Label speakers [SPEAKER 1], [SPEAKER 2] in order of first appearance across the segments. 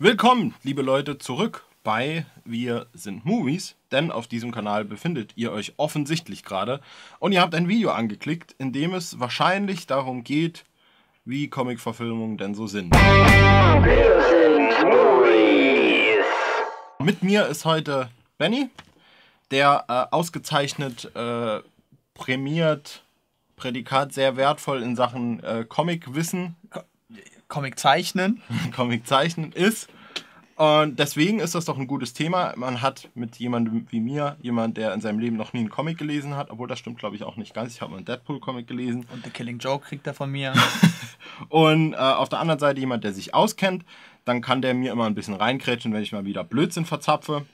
[SPEAKER 1] Willkommen, liebe Leute, zurück bei Wir sind Movies, denn auf diesem Kanal befindet ihr euch offensichtlich gerade und ihr habt ein Video angeklickt, in dem es wahrscheinlich darum geht, wie Comic-Verfilmungen denn so sind. Wir
[SPEAKER 2] sind Movies.
[SPEAKER 1] Mit mir ist heute Benny, der äh, ausgezeichnet äh, prämiert Prädikat sehr wertvoll in Sachen äh, Comic-Wissen. Comic zeichnen. Comic zeichnen ist. Und deswegen ist das doch ein gutes Thema. Man hat mit jemandem wie mir, jemand, der in seinem Leben noch nie einen Comic gelesen hat, obwohl das stimmt, glaube ich, auch nicht ganz. Ich habe mal einen Deadpool-Comic gelesen. Und The Killing Joke kriegt er von mir. und äh, auf der anderen Seite jemand, der sich auskennt, dann kann der mir immer ein bisschen reinkrätschen, wenn ich mal wieder Blödsinn verzapfe.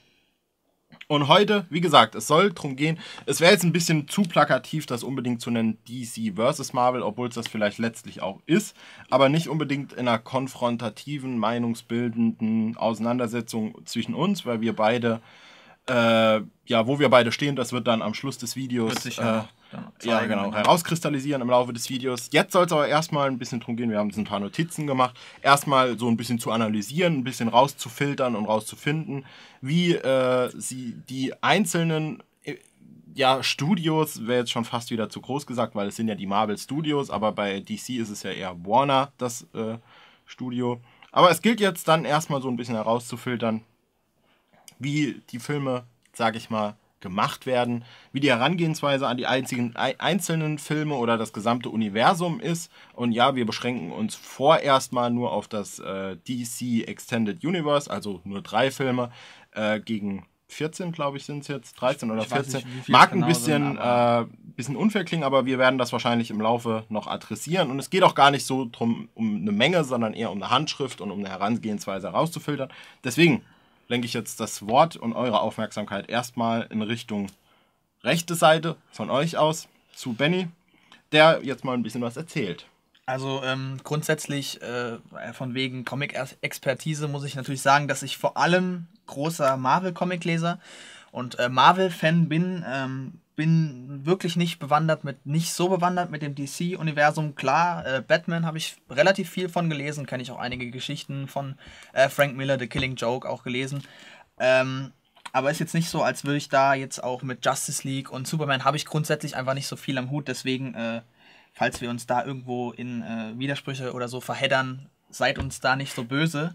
[SPEAKER 1] Und heute, wie gesagt, es soll darum gehen, es wäre jetzt ein bisschen zu plakativ, das unbedingt zu nennen DC versus Marvel, obwohl es das vielleicht letztlich auch ist, aber nicht unbedingt in einer konfrontativen, meinungsbildenden Auseinandersetzung zwischen uns, weil wir beide, äh, ja, wo wir beide stehen, das wird dann am Schluss des Videos äh, ja, genau, herauskristallisieren im Laufe des Videos. Jetzt soll es aber erstmal ein bisschen darum gehen, wir haben jetzt ein paar Notizen gemacht, erstmal so ein bisschen zu analysieren, ein bisschen rauszufiltern und rauszufinden, wie äh, sie die einzelnen äh, ja, Studios wäre jetzt schon fast wieder zu groß gesagt, weil es sind ja die Marvel Studios, aber bei DC ist es ja eher Warner, das äh, Studio. Aber es gilt jetzt dann erstmal so ein bisschen herauszufiltern, wie die Filme, sag ich mal, gemacht werden. Wie die Herangehensweise an die einzigen, einzelnen Filme oder das gesamte Universum ist. Und ja, wir beschränken uns vorerst mal nur auf das äh, DC Extended Universe, also nur drei Filme äh, gegen 14, glaube ich, sind es jetzt, 13 oder ich 14. Nicht, Mag ein genau bisschen, sind, äh, bisschen unfair klingen, aber wir werden das wahrscheinlich im Laufe noch adressieren. Und es geht auch gar nicht so drum um eine Menge, sondern eher um eine Handschrift und um eine Herangehensweise herauszufiltern. Deswegen lenke ich jetzt das Wort und eure Aufmerksamkeit erstmal in Richtung rechte Seite von euch aus zu Benny, der jetzt mal ein bisschen was erzählt.
[SPEAKER 2] Also ähm, grundsätzlich äh, von wegen Comic-Expertise muss ich natürlich sagen, dass ich vor allem großer Marvel-Comic-Leser und äh, Marvel-Fan bin. Ähm, bin wirklich nicht bewandert mit, nicht so bewandert mit dem DC-Universum. Klar, äh, Batman habe ich relativ viel von gelesen, kenne ich auch einige Geschichten von äh, Frank Miller, The Killing Joke, auch gelesen. Ähm, aber ist jetzt nicht so, als würde ich da jetzt auch mit Justice League und Superman habe ich grundsätzlich einfach nicht so viel am Hut. Deswegen, äh, falls wir uns da irgendwo in äh, Widersprüche oder so verheddern, seid uns da nicht so böse.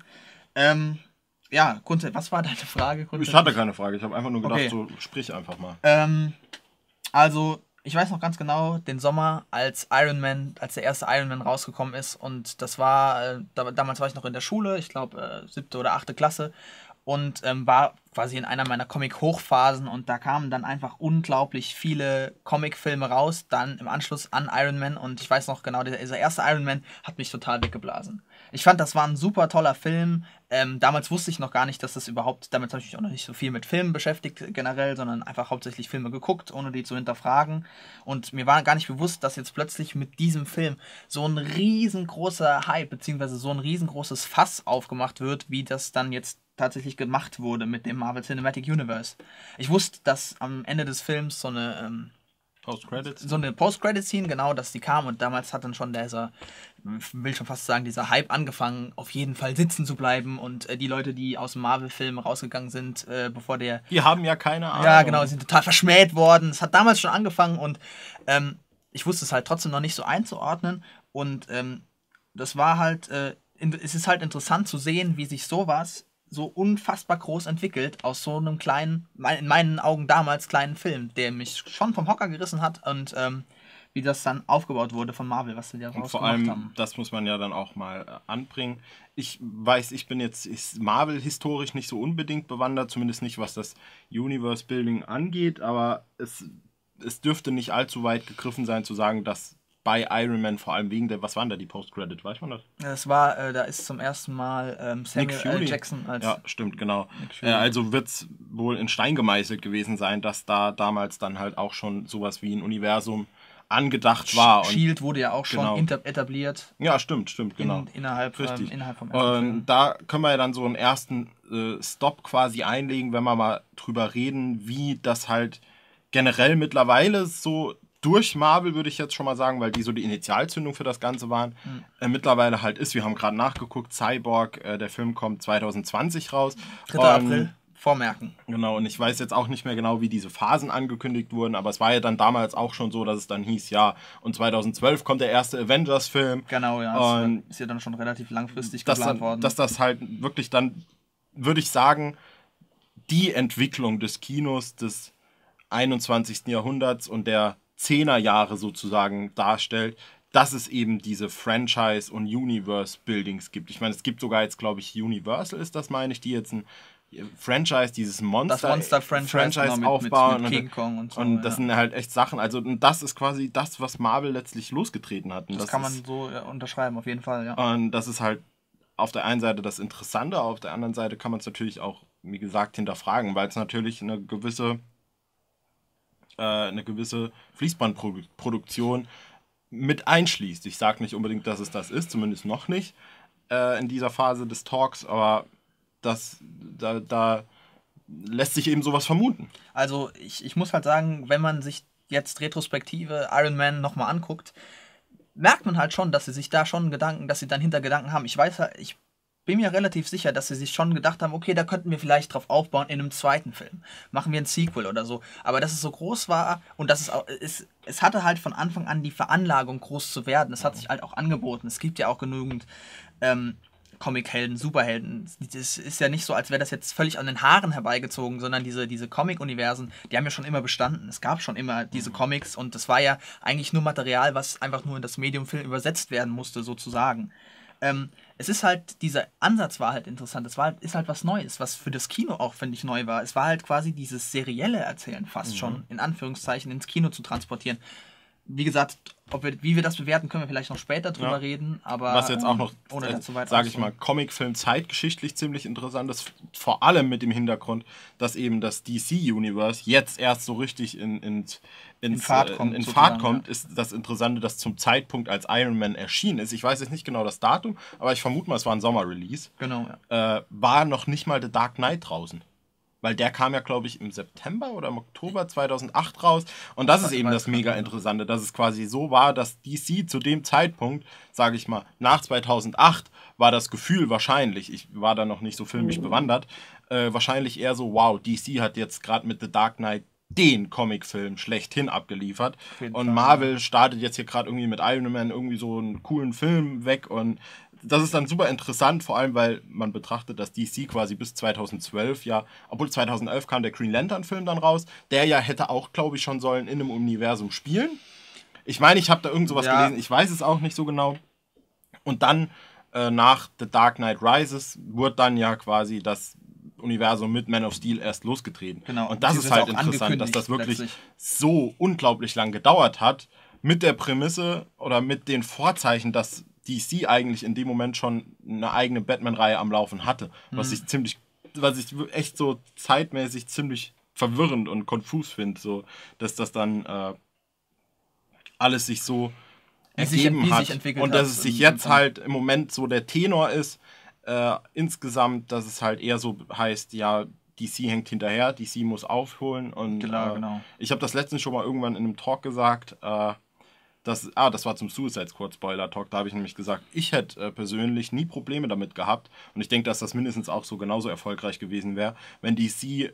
[SPEAKER 2] Ähm, ja, Kunze, was war deine Frage? Ich hatte keine Frage, ich
[SPEAKER 1] habe einfach nur gedacht, okay. so sprich einfach mal.
[SPEAKER 2] Ähm, also, ich weiß noch ganz genau, den Sommer, als Iron Man, als der erste Iron Man rausgekommen ist. Und das war, äh, da, damals war ich noch in der Schule, ich glaube, äh, siebte oder achte Klasse und ähm, war quasi in einer meiner Comic-Hochphasen und da kamen dann einfach unglaublich viele Comic-Filme raus, dann im Anschluss an Iron Man und ich weiß noch genau, dieser erste Iron Man hat mich total weggeblasen. Ich fand, das war ein super toller Film. Ähm, damals wusste ich noch gar nicht, dass das überhaupt, damals habe ich mich auch noch nicht so viel mit Filmen beschäftigt generell, sondern einfach hauptsächlich Filme geguckt, ohne die zu hinterfragen. Und mir war gar nicht bewusst, dass jetzt plötzlich mit diesem Film so ein riesengroßer Hype, beziehungsweise so ein riesengroßes Fass aufgemacht wird, wie das dann jetzt tatsächlich gemacht wurde mit dem Marvel Cinematic Universe. Ich wusste, dass am Ende des Films so eine ähm, Post-Credits. So eine Post-Credit-Scene, genau, dass die kam und damals hat dann schon dieser, will schon fast sagen, dieser Hype angefangen, auf jeden Fall sitzen zu bleiben und äh, die Leute, die aus dem Marvel-Film rausgegangen sind, äh, bevor der. Die haben ja keine Ahnung. Ja, genau, sind total verschmäht worden. Es hat damals schon angefangen und ähm, ich wusste es halt trotzdem noch nicht so einzuordnen und ähm, das war halt. Äh, es ist halt interessant zu sehen, wie sich sowas so unfassbar groß entwickelt aus so einem kleinen, in meinen Augen damals kleinen Film, der mich schon vom Hocker gerissen hat und ähm, wie das dann aufgebaut wurde von Marvel, was sie da rausgemacht Vor allem, haben.
[SPEAKER 1] das muss man ja dann auch mal äh, anbringen. Ich weiß, ich bin jetzt Marvel historisch nicht so unbedingt bewandert, zumindest nicht was das Universe Building angeht, aber es, es dürfte nicht allzu weit gegriffen sein zu sagen, dass bei Iron Man, vor allem wegen der, was waren da die Post-Credit, weiß man das?
[SPEAKER 2] Das war, äh, da ist zum ersten Mal ähm, Samuel L. Jackson als. Ja,
[SPEAKER 1] stimmt, genau. Äh, also wird es wohl in Stein gemeißelt gewesen sein, dass da damals dann halt auch schon sowas wie ein Universum angedacht war. Shield wurde
[SPEAKER 2] ja auch schon genau.
[SPEAKER 1] etabliert. Ja, stimmt, stimmt, genau. In,
[SPEAKER 2] innerhalb, ähm, Richtig. Ähm, innerhalb vom
[SPEAKER 1] Und da können wir ja dann so einen ersten äh, Stop quasi einlegen, wenn wir mal drüber reden, wie das halt generell mittlerweile so durch Marvel, würde ich jetzt schon mal sagen, weil die so die Initialzündung für das Ganze waren, mhm. äh, mittlerweile halt ist. Wir haben gerade nachgeguckt, Cyborg, äh, der Film kommt 2020 raus. 3. Und, April. Vormerken. Genau, und ich weiß jetzt auch nicht mehr genau, wie diese Phasen angekündigt wurden, aber es war ja dann damals auch schon so, dass es dann hieß, ja, und 2012 kommt der erste Avengers-Film. Genau, ja. Und ist ja dann schon relativ langfristig geplant dann, worden. Dass das halt wirklich dann, würde ich sagen, die Entwicklung des Kinos des 21. Jahrhunderts und der Zehnerjahre sozusagen darstellt, dass es eben diese Franchise- und Universe-Buildings gibt. Ich meine, es gibt sogar jetzt, glaube ich, Universal ist das, meine ich, die jetzt ein äh, Franchise, dieses Monster, Monster Franchise, Franchise genau, aufbauen mit, mit, mit und, und, so, und, das ja. sind halt echt Sachen. Also das ist quasi das, was Marvel letztlich losgetreten hat. Das, das, kann ist, man so unterschreiben, auf jeden Fall. Ja. Und das ist halt auf der einen Seite das Interessante, auf der anderen Seite kann man es natürlich auch, wie gesagt, hinterfragen, weil es natürlich eine gewisse äh, eine gewisse Fließbandproduktion mit einschließt. Ich sage nicht unbedingt, dass es das ist, zumindest noch nicht äh, in dieser Phase des Talks, aber das, da, da lässt sich eben sowas vermuten. Also ich, ich muss
[SPEAKER 2] halt sagen, wenn man sich jetzt retrospektive Iron Man nochmal anguckt, merkt man halt schon, dass sie sich da schon Gedanken, dass sie dann hinter Gedanken haben. Ich weiß, ich bin mir relativ sicher, dass sie sich schon gedacht haben, okay, da könnten wir vielleicht drauf aufbauen in einem zweiten Film. Machen wir ein Sequel oder so. Aber dass es so groß war und dass es auch, es, es hatte halt von Anfang an die Veranlagung, groß zu werden. Es hat sich halt auch angeboten. Es gibt ja auch genügend ähm, Comic-Helden, Superhelden. Es ist ja nicht so, als wäre das jetzt völlig an den Haaren herbeigezogen, sondern diese, diese Comic-Universen, die haben ja schon immer bestanden. Es gab schon immer diese mhm. Comics und das war ja eigentlich nur Material, was einfach nur in das Medium Film übersetzt werden musste, sozusagen. Ähm, es ist halt, dieser Ansatz war halt interessant. Es war halt, ist halt was Neues, was für das Kino auch, finde ich, neu war. Es war halt quasi dieses serielle Erzählen fast mhm. schon, in Anführungszeichen, ins Kino zu transportieren wie gesagt, wir, wie wir das bewerten, können wir vielleicht noch später drüber ja. reden. Aber was jetzt auch ähm, noch, ohne äh, sage ich mal,
[SPEAKER 1] Comicfilm zeitgeschichtlich ziemlich interessant ist, vor allem mit dem Hintergrund, dass eben das DC Universe jetzt erst so richtig in, in, ins, äh, in Fahrt kommt, in, in Fahrt kommt ja. ist das Interessante, dass zum Zeitpunkt, als Iron Man erschienen ist, ich weiß jetzt nicht genau das Datum, aber ich vermute mal, es war ein Sommerrelease. Genau. Ja. Äh, war noch nicht mal The Dark Knight draußen. Weil der kam ja, glaube ich, im September oder im Oktober 2008 raus. Und das, das ist eben das mega genau. Interessante, dass es quasi so war, dass DC zu dem Zeitpunkt, sage ich mal, nach 2008 war das Gefühl wahrscheinlich, ich war da noch nicht so filmisch mhm. bewandert, äh, wahrscheinlich eher so, wow, DC hat jetzt gerade mit The Dark Knight den Comicfilm schlechthin abgeliefert. Und Marvel startet jetzt hier gerade irgendwie mit Iron Man irgendwie so einen coolen Film weg und das ist dann super interessant, vor allem weil man betrachtet, dass DC quasi bis 2012 ja, obwohl 2011 kam der Green Lantern-Film dann raus, der ja hätte auch, glaube ich, schon sollen in einem Universum spielen. Ich meine, ich habe da irgend sowas ja. gelesen, ich weiß es auch nicht so genau. Und dann äh, nach The Dark Knight Rises wurde dann ja quasi das Universum mit Man of Steel erst losgetreten. Genau. Und das Sie ist halt interessant, dass das wirklich plötzlich. so unglaublich lang gedauert hat, mit der Prämisse oder mit den Vorzeichen, dass DC eigentlich in dem Moment schon eine eigene Batman-Reihe am Laufen hatte, was mhm. ich ziemlich, was ich echt so zeitmäßig ziemlich verwirrend und konfus finde, so dass das dann äh, alles sich so ergeben sich, hat sich und dass es sich jetzt halt im Moment so der Tenor ist äh, insgesamt, dass es halt eher so heißt, ja DC hängt hinterher, DC muss aufholen und genau, äh, genau. ich habe das letztens schon mal irgendwann in einem Talk gesagt. Äh, das, ah, das war zum Suicide Squad Spoiler Talk. Da habe ich nämlich gesagt, ich hätte äh, persönlich nie Probleme damit gehabt. Und ich denke, dass das mindestens auch so genauso erfolgreich gewesen wäre, wenn DC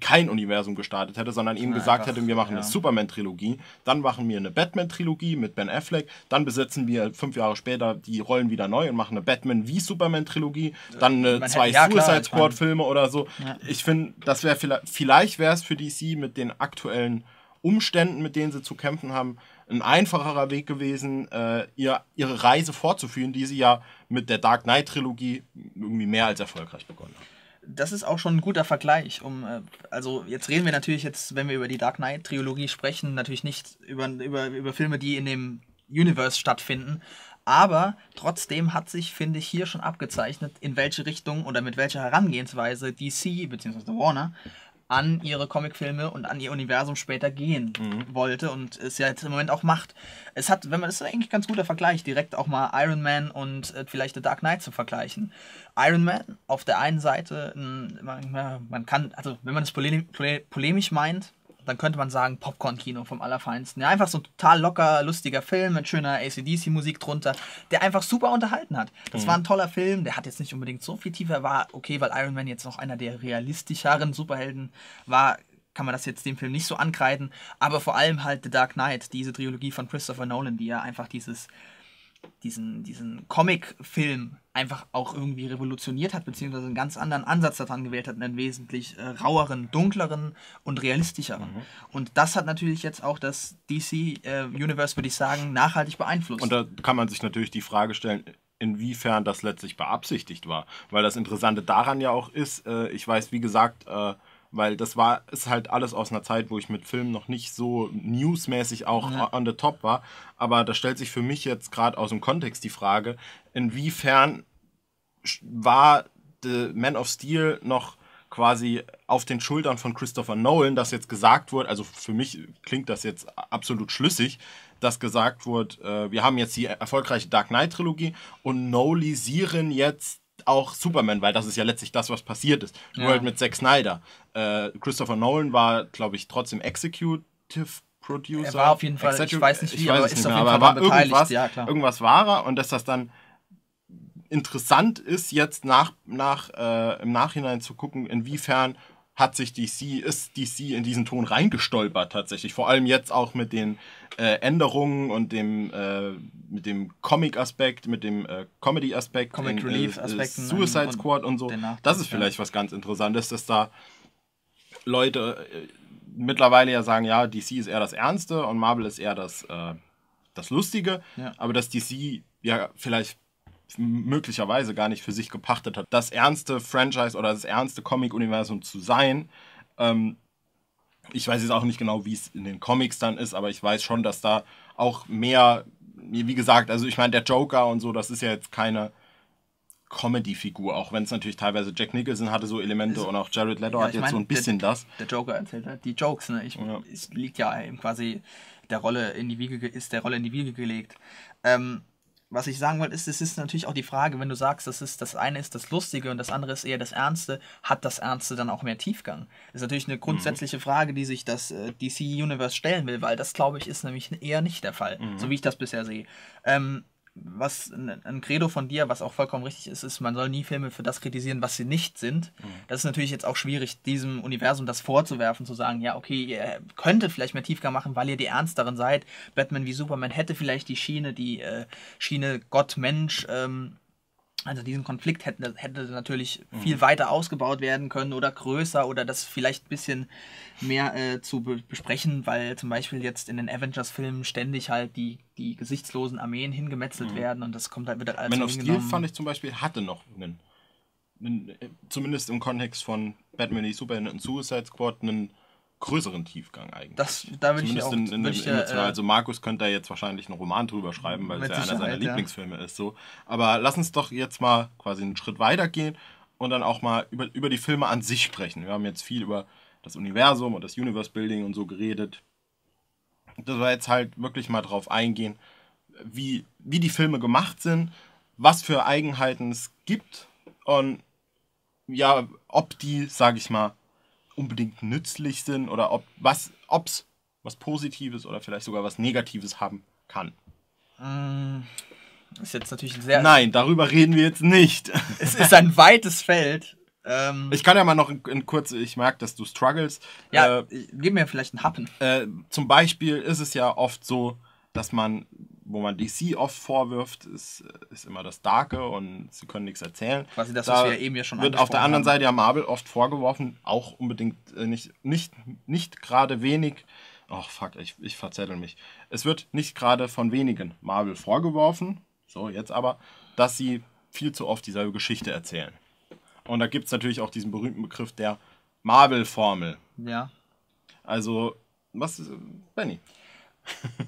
[SPEAKER 1] kein Universum gestartet hätte, sondern eben Na, gesagt hätte, wir machen ja. eine Superman-Trilogie, dann machen wir eine Batman-Trilogie mit Ben Affleck, dann besetzen wir fünf Jahre später die Rollen wieder neu und machen eine Batman wie Superman-Trilogie, dann äh, zwei hätte, ja, Suicide Squad-Filme oder so. Ja. Ich finde, das wäre vielleicht, vielleicht wäre es für DC mit den aktuellen Umständen, mit denen sie zu kämpfen haben, ein einfacherer Weg gewesen, äh, ihr, ihre Reise fortzuführen, die sie ja mit der Dark Knight Trilogie irgendwie mehr als erfolgreich begonnen hat.
[SPEAKER 2] Das ist auch schon ein guter Vergleich. Um, äh, also jetzt reden wir natürlich jetzt, wenn wir über die Dark Knight Trilogie sprechen, natürlich nicht über, über, über Filme, die in dem Universe stattfinden. Aber trotzdem hat sich, finde ich, hier schon abgezeichnet, in welche Richtung oder mit welcher Herangehensweise DC bzw. Warner an ihre Comicfilme und an ihr Universum später gehen mhm. wollte und es ja jetzt im Moment auch macht. Es hat, wenn man das ist eigentlich ein ganz guter Vergleich, direkt auch mal Iron Man und äh, vielleicht The Dark Knight zu vergleichen. Iron Man auf der einen Seite, man, man kann, also wenn man es polemisch meint, dann könnte man sagen Popcorn-Kino vom Allerfeinsten. Ja, einfach so ein total locker, lustiger Film mit schöner ACDC-Musik drunter, der einfach super unterhalten hat. Das mhm. war ein toller Film, der hat jetzt nicht unbedingt so viel tiefer, war okay, weil Iron Man jetzt noch einer der realistischeren Superhelden war, kann man das jetzt dem Film nicht so ankreiden, aber vor allem halt The Dark Knight, diese Trilogie von Christopher Nolan, die ja einfach dieses diesen, diesen Comic-Film einfach auch irgendwie revolutioniert hat, beziehungsweise einen ganz anderen Ansatz daran gewählt hat, einen wesentlich äh, raueren, dunkleren und realistischeren. Mhm. Und das hat natürlich jetzt auch das DC-Universe, äh, würde ich sagen, nachhaltig beeinflusst. Und da
[SPEAKER 1] kann man sich natürlich die Frage stellen, inwiefern das letztlich beabsichtigt war. Weil das Interessante daran ja auch ist, äh, ich weiß, wie gesagt, äh, weil das war, ist halt alles aus einer Zeit, wo ich mit Filmen noch nicht so newsmäßig auch ja. Mhm. on the top war. Aber da stellt sich für mich jetzt gerade aus dem Kontext die Frage, inwiefern war The Man of Steel noch quasi auf den Schultern von Christopher Nolan, dass jetzt gesagt wurde, also für mich klingt das jetzt absolut schlüssig, dass gesagt wurde, äh, wir haben jetzt die erfolgreiche Dark Knight Trilogie und Nolisieren jetzt auch Superman, weil das ist ja letztlich das, was passiert ist. Ja. Nur halt mit Zack Snyder. Äh, Christopher Nolan war, glaube ich, trotzdem Executive Producer. Er war auf jeden Fall, Executive, ich weiß nicht wie, ich weiß aber ist nicht mehr, auf jeden Fall aber war irgendwas, ja, klar. irgendwas war er und dass das dann interessant ist, jetzt nach, nach, äh, im Nachhinein zu gucken, inwiefern hat sich DC, ist DC in diesen Ton reingestolpert tatsächlich. Vor allem jetzt auch mit den äh, Änderungen und dem, äh, mit dem Comic-Aspekt, mit dem äh, Comedy-Aspekt, Comic äh, Relief-Aspekten. Äh, Suicide Squad und so. Das ist vielleicht was ganz Interessantes, dass da Leute äh, mittlerweile ja sagen, ja, DC ist eher das Ernste und Marvel ist eher das, das Lustige, ja. aber dass DC ja vielleicht möglicherweise gar nicht für sich gepachtet hat, das ernste Franchise oder das ernste Comic-Universum zu sein. Ähm, ich weiß jetzt auch nicht genau, wie es in den Comics dann ist, aber ich weiß schon, dass da auch mehr, wie gesagt, also ich meine, der Joker und so, das ist ja jetzt keine Comedy-Figur, auch wenn es natürlich teilweise Jack Nicholson hatte so Elemente ist, und auch Jared Leto ja, hat jetzt mein, so ein bisschen der, das.
[SPEAKER 2] Der Joker erzählt halt die Jokes, ne? Ich, ja. Es liegt ja eben quasi der Rolle in die Wiege, ist der Rolle in die Wiege gelegt. Ähm, was ich sagen wollte, ist, es ist natürlich auch die Frage, wenn du sagst, das, ist, das eine ist das Lustige und das andere ist eher das Ernste, hat das Ernste dann auch mehr Tiefgang? Das ist natürlich eine mhm. grundsätzliche mhm. Frage, die sich das äh, DC Universe stellen will, weil das, glaube ich, ist nämlich eher nicht der Fall, mhm. so wie ich das bisher sehe. Ähm, was ein Credo von dir, was auch vollkommen richtig ist, ist, man soll nie Filme für das kritisieren, was sie nicht sind. Mhm. Das ist natürlich jetzt auch schwierig, diesem Universum das vorzuwerfen, zu sagen, ja, okay, ihr könntet vielleicht mehr Tiefgang machen, weil ihr die Ernsteren seid. Batman wie Superman hätte vielleicht die Schiene, die äh, Schiene Gott-Mensch ähm, also diesen Konflikt hätte, hätte natürlich mhm. viel weiter ausgebaut werden können oder größer oder das vielleicht ein bisschen mehr äh, zu be besprechen, weil zum Beispiel jetzt in den Avengers-Filmen ständig halt die, die gesichtslosen Armeen hingemetzelt mhm. werden
[SPEAKER 1] und das kommt halt wieder halt alles Man of Steel fand ich zum Beispiel hatte noch einen, einen äh, zumindest im Kontext von Batman, die Superhelden und Suicide Squad einen größeren Tiefgang eigentlich. Das, da würde ich auch, in, in, ich ja, äh, äh, Also Markus könnte da jetzt wahrscheinlich einen Roman drüber schreiben, weil es ja einer seiner ja. Lieblingsfilme ist. So. Aber lass uns doch jetzt mal quasi einen Schritt weiter gehen und dann auch mal über, über die Filme an sich sprechen. Wir haben jetzt viel über das Universum und das Universe Building und so geredet. Das war jetzt halt wirklich mal drauf eingehen, wie, wie die Filme gemacht sind, was für Eigenheiten es gibt und ja, ob die, sag ich mal, unbedingt nützlich sind oder ob was ob's was Positives oder vielleicht sogar was Negatives haben kann.
[SPEAKER 2] Mm,
[SPEAKER 1] ist jetzt natürlich sehr. Nein, darüber reden wir jetzt nicht. Es ist ein weites Feld. Ähm. ich kann ja mal noch in, in kurz, ich merke, dass du struggles. Ja, äh, gib mir vielleicht einen Happen. Äh, zum Beispiel ist es ja oft so, dass man wo man DC oft vorwirft, ist, ist immer das Darke und sie können nichts erzählen. Quasi das, da was wir eben ja schon Wird auf der anderen haben. Seite ja Marvel oft vorgeworfen, auch unbedingt äh, nicht, nicht, nicht gerade wenig. Ach, fuck, ich, ich verzettel mich. Es wird nicht gerade von wenigen Marvel vorgeworfen, so jetzt aber, dass sie viel zu oft dieselbe Geschichte erzählen. Und da gibt es natürlich auch diesen berühmten Begriff der Marvel-Formel. Ja. Also, was ist, Benny?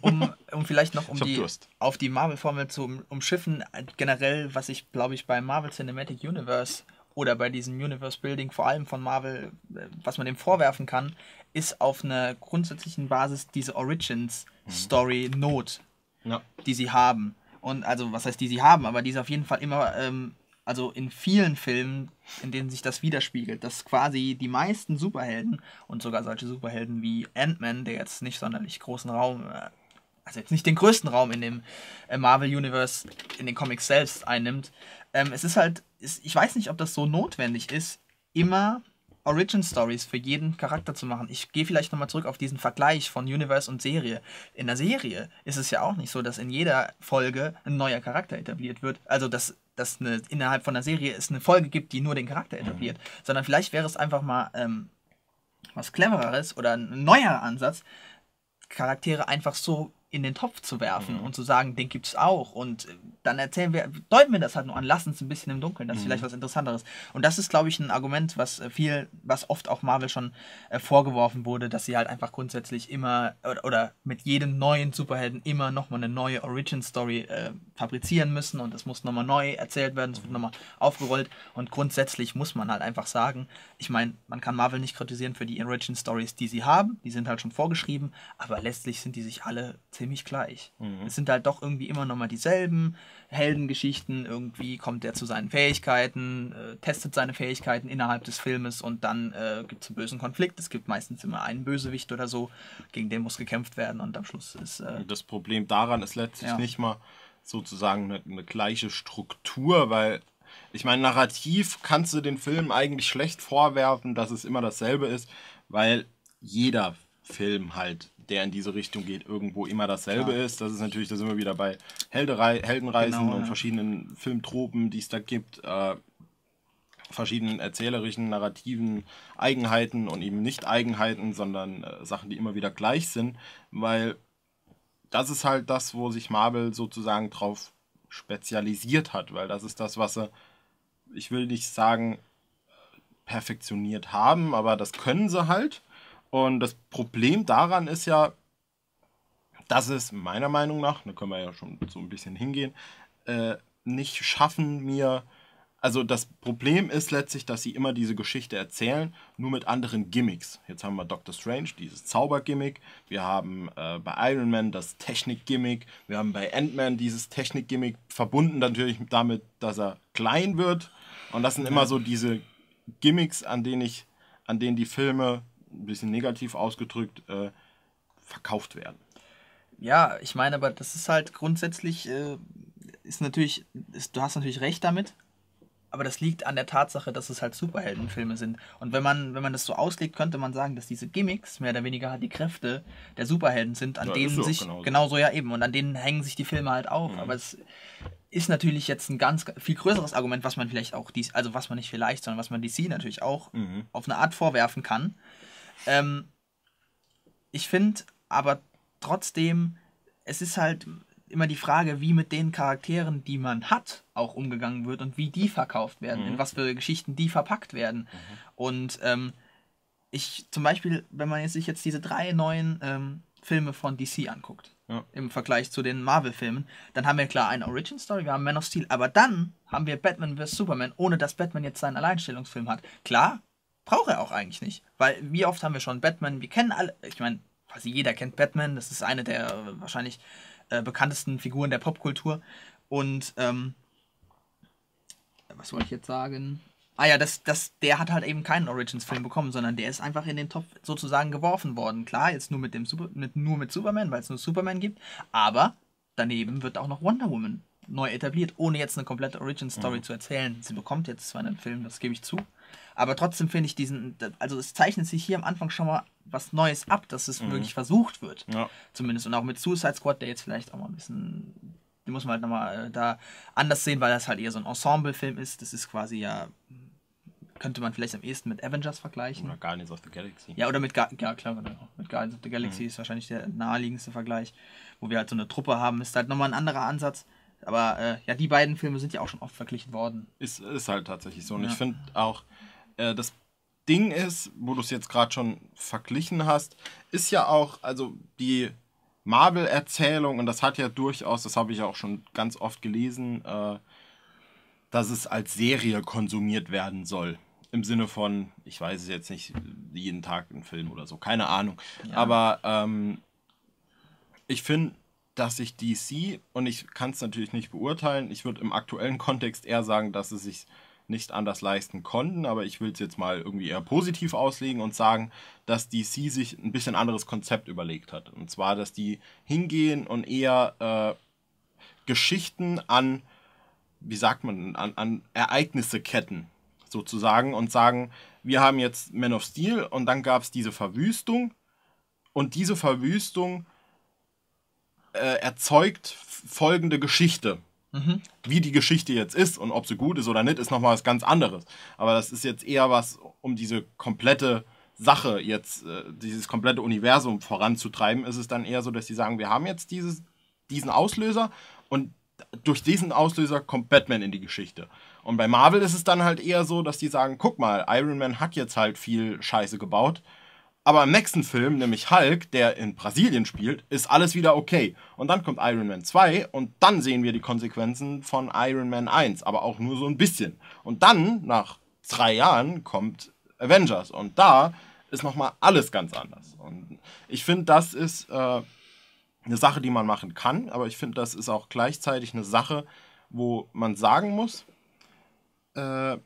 [SPEAKER 1] um, um vielleicht noch um die, auf die Marvel-Formel zu
[SPEAKER 2] umschiffen, generell, was ich glaube ich beim Marvel Cinematic Universe oder bei diesem Universe Building, vor allem von Marvel, äh, was man dem vorwerfen kann, ist auf einer grundsätzlichen Basis diese Origins-Story-Not, mhm. ja. die sie haben. Und also, was heißt die sie haben, aber die ist auf jeden Fall immer ähm, also in vielen Filmen, in denen sich das widerspiegelt, dass quasi die meisten Superhelden und sogar solche Superhelden wie Ant-Man, der jetzt nicht sonderlich großen Raum, äh, also jetzt nicht den größten Raum in dem äh, Marvel Universe, in den Comics selbst einnimmt, ähm, es ist halt, ich weiß nicht, ob das so notwendig ist, immer Origin Stories für jeden Charakter zu machen. Ich gehe vielleicht nochmal zurück auf diesen Vergleich von Universe und Serie. In der Serie ist es ja auch nicht so, dass in jeder Folge ein neuer Charakter etabliert wird. Also dass dass eine, innerhalb von einer Serie es eine Folge gibt, die nur den Charakter etabliert, mhm. sondern vielleicht wäre es einfach mal ähm, was Clevereres oder ein neuer Ansatz, Charaktere einfach so in den Topf zu werfen mhm. und zu sagen, den gibt es auch. Und äh, dann erzählen wir, deuten wir das halt nur an, lassen es ein bisschen im Dunkeln, das ist mhm. vielleicht was Interessanteres. Und das ist, glaube ich, ein Argument, was äh, viel, was oft auch Marvel schon äh, vorgeworfen wurde, dass sie halt einfach grundsätzlich immer oder, oder mit jedem neuen Superhelden immer nochmal eine neue Origin-Story äh, fabrizieren müssen und es muss nochmal neu erzählt werden, es wird nochmal aufgerollt. Und grundsätzlich muss man halt einfach sagen, ich meine, man kann Marvel nicht kritisieren für die Origin-Stories, die sie haben, die sind halt schon vorgeschrieben, aber letztlich sind die sich alle ziemlich gleich. Mhm. Es sind halt doch irgendwie immer noch mal dieselben Heldengeschichten. Irgendwie kommt er zu seinen Fähigkeiten, äh, testet seine Fähigkeiten innerhalb des Filmes und dann äh, gibt es einen bösen Konflikt. Es gibt meistens immer einen Bösewicht oder so,
[SPEAKER 1] gegen den muss gekämpft werden und am Schluss ist. Äh, das Problem daran ist letztlich ja. nicht mal sozusagen eine, eine gleiche Struktur, weil ich meine, narrativ kannst du den Film eigentlich schlecht vorwerfen, dass es immer dasselbe ist, weil jeder Film halt, der in diese Richtung geht, irgendwo immer dasselbe Klar. ist. Das ist natürlich, da sind wir wieder bei Helderei, Heldenreisen genau, und ja. verschiedenen Filmtropen, die es da gibt, äh, verschiedenen erzählerischen, narrativen Eigenheiten und eben nicht Eigenheiten, sondern äh, Sachen, die immer wieder gleich sind, weil das ist halt das, wo sich Marvel sozusagen drauf spezialisiert hat, weil das ist das, was sie, ich will nicht sagen, perfektioniert haben, aber das können sie halt. Und das Problem daran ist ja, dass es meiner Meinung nach, da können wir ja schon so ein bisschen hingehen, äh, nicht schaffen, mir. Also das Problem ist letztlich, dass sie immer diese Geschichte erzählen, nur mit anderen Gimmicks. Jetzt haben wir Doctor Strange, dieses Zaubergimmick. Wir haben äh, bei Iron Man das Technikgimmick. Wir haben bei Ant-Man dieses Technikgimmick, verbunden natürlich damit, dass er klein wird. Und das sind immer so diese Gimmicks, an denen ich, an denen die Filme ein bisschen negativ ausgedrückt, äh, verkauft werden.
[SPEAKER 2] Ja, ich meine, aber das ist halt grundsätzlich, äh, ist natürlich, ist, du hast natürlich recht damit, aber das liegt an der Tatsache, dass es halt Superheldenfilme sind. Und wenn man, wenn man das so auslegt, könnte man sagen, dass diese Gimmicks mehr oder weniger halt die Kräfte der Superhelden sind, an ja, denen sich, genauso. genauso. ja eben, und an denen hängen sich die Filme halt auf. Mhm. Aber es ist natürlich jetzt ein ganz viel größeres Argument, was man vielleicht auch dies, also was man nicht vielleicht, sondern was man DC natürlich auch mhm. auf eine Art vorwerfen kann. Ähm, ich finde aber trotzdem, es ist halt immer die Frage, wie mit den Charakteren, die man hat, auch umgegangen wird und wie die verkauft werden, mhm. in was für Geschichten die verpackt werden. Mhm. Und ähm, ich zum Beispiel, wenn man sich jetzt diese drei neuen ähm, Filme von DC anguckt, ja. im Vergleich zu den Marvel-Filmen, dann haben wir klar eine Origin Story, wir haben Man of Steel, aber dann haben wir Batman vs. Superman, ohne dass Batman jetzt seinen Alleinstellungsfilm hat. Klar, Braucht er auch eigentlich nicht, weil wie oft haben wir schon Batman, wir kennen alle, ich meine, quasi jeder kennt Batman, das ist eine der äh, wahrscheinlich äh, bekanntesten Figuren der Popkultur. Und ähm, was soll ich jetzt sagen? Ah ja, das, das, der hat halt eben keinen Origins-Film bekommen, sondern der ist einfach in den Topf sozusagen geworfen worden. Klar, jetzt nur mit dem Super, mit, nur mit Superman, weil es nur Superman gibt, aber daneben wird auch noch Wonder Woman neu etabliert, ohne jetzt eine komplette Origin-Story mhm. zu erzählen. Sie bekommt jetzt zwar einen Film, das gebe ich zu, aber trotzdem finde ich diesen, also es zeichnet sich hier am Anfang schon mal was Neues ab, dass es mhm. wirklich versucht wird. Ja. Zumindest. Und auch mit Suicide Squad, der jetzt vielleicht auch mal ein bisschen, die muss man halt nochmal äh, da anders sehen, weil das halt eher so ein Ensemble-Film ist. Das ist quasi ja könnte man vielleicht am ehesten mit Avengers vergleichen. Oder
[SPEAKER 1] Guardians of the Galaxy.
[SPEAKER 2] Ja, oder mit, ja, klar, genau. mit Guardians of the Galaxy mhm. ist wahrscheinlich der naheliegendste Vergleich, wo wir halt so eine Truppe haben. Ist halt nochmal ein anderer Ansatz. Aber äh, ja, die beiden Filme sind ja auch schon oft verglichen worden.
[SPEAKER 1] Ist, ist halt tatsächlich so. Und ja. ich finde auch, äh, das Ding ist, wo du es jetzt gerade schon verglichen hast, ist ja auch, also die Marvel-Erzählung, und das hat ja durchaus, das habe ich auch schon ganz oft gelesen, äh, dass es als Serie konsumiert werden soll. Im Sinne von, ich weiß es jetzt nicht, jeden Tag ein Film oder so, keine Ahnung. Ja. Aber ähm, ich finde, dass sich DC, und ich kann es natürlich nicht beurteilen, ich würde im aktuellen Kontext eher sagen, dass es sich nicht anders leisten konnten. Aber ich will es jetzt mal irgendwie eher positiv auslegen und sagen, dass DC sich ein bisschen anderes Konzept überlegt hat. Und zwar, dass die hingehen und eher äh, Geschichten an, wie sagt man, an, an Ereignisse ketten sozusagen und sagen, wir haben jetzt Man of Steel und dann gab es diese Verwüstung und diese Verwüstung äh, erzeugt folgende Geschichte. Mhm. Wie die Geschichte jetzt ist und ob sie gut ist oder nicht, ist nochmal was ganz anderes. Aber das ist jetzt eher was, um diese komplette Sache jetzt, äh, dieses komplette Universum voranzutreiben, ist es dann eher so, dass sie sagen, wir haben jetzt dieses, diesen Auslöser und durch diesen Auslöser kommt Batman in die Geschichte. Und bei Marvel ist es dann halt eher so, dass die sagen, guck mal, Iron Man hat jetzt halt viel Scheiße gebaut aber im nächsten Film, nämlich Hulk, der in Brasilien spielt, ist alles wieder okay. Und dann kommt Iron Man 2 und dann sehen wir die Konsequenzen von Iron Man 1, aber auch nur so ein bisschen. Und dann, nach drei Jahren, kommt Avengers und da ist nochmal alles ganz anders. Und ich finde, das ist äh, eine Sache, die man machen kann, aber ich finde, das ist auch gleichzeitig eine Sache, wo man sagen muss, äh,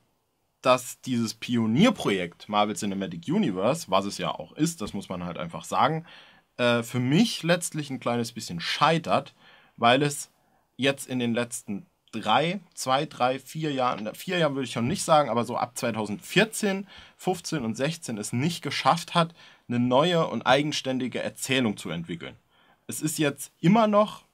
[SPEAKER 1] dass dieses Pionierprojekt Marvel Cinematic Universe, was es ja auch ist, das muss man halt einfach sagen, äh, für mich letztlich ein kleines bisschen scheitert, weil es jetzt in den letzten drei, zwei, drei, vier Jahren, vier Jahren würde ich schon nicht sagen, aber so ab 2014, 15 und 16 es nicht geschafft hat, eine neue und eigenständige Erzählung zu entwickeln. Es ist jetzt immer noch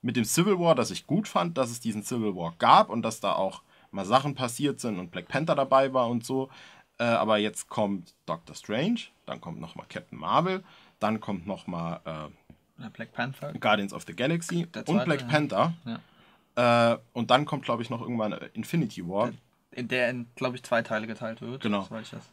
[SPEAKER 1] mit dem Civil War, das ich gut fand, dass es diesen Civil War gab und dass da auch mal Sachen passiert sind und Black Panther dabei war und so. Äh, aber jetzt kommt Doctor Strange, dann kommt nochmal Captain Marvel, dann kommt nochmal äh, Black Panther. Guardians of the Galaxy zweite, und Black Panther. Ja. Äh, und dann kommt, glaube ich, noch irgendwann Infinity War in der in, glaube ich, zwei Teile geteilt wird. Genau.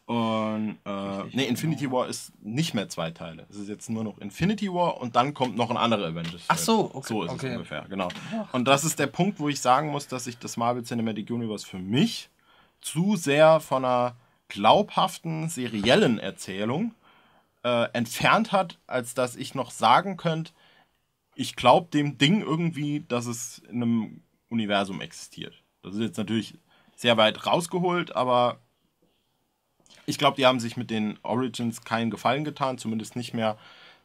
[SPEAKER 1] Und äh, Richtig, nee, Infinity genau. War ist nicht mehr zwei Teile. Es ist jetzt nur noch Infinity War und dann kommt noch ein anderer Avengers. Ach so, okay. So ist okay. es ungefähr, genau. Und das ist der Punkt, wo ich sagen muss, dass sich das Marvel Cinematic Universe für mich zu sehr von einer glaubhaften, seriellen Erzählung äh, entfernt hat, als dass ich noch sagen könnte, ich glaube dem Ding irgendwie, dass es in einem Universum existiert. Das ist jetzt natürlich sehr weit rausgeholt, aber ich glaube, die haben sich mit den Origins keinen Gefallen getan, zumindest nicht mehr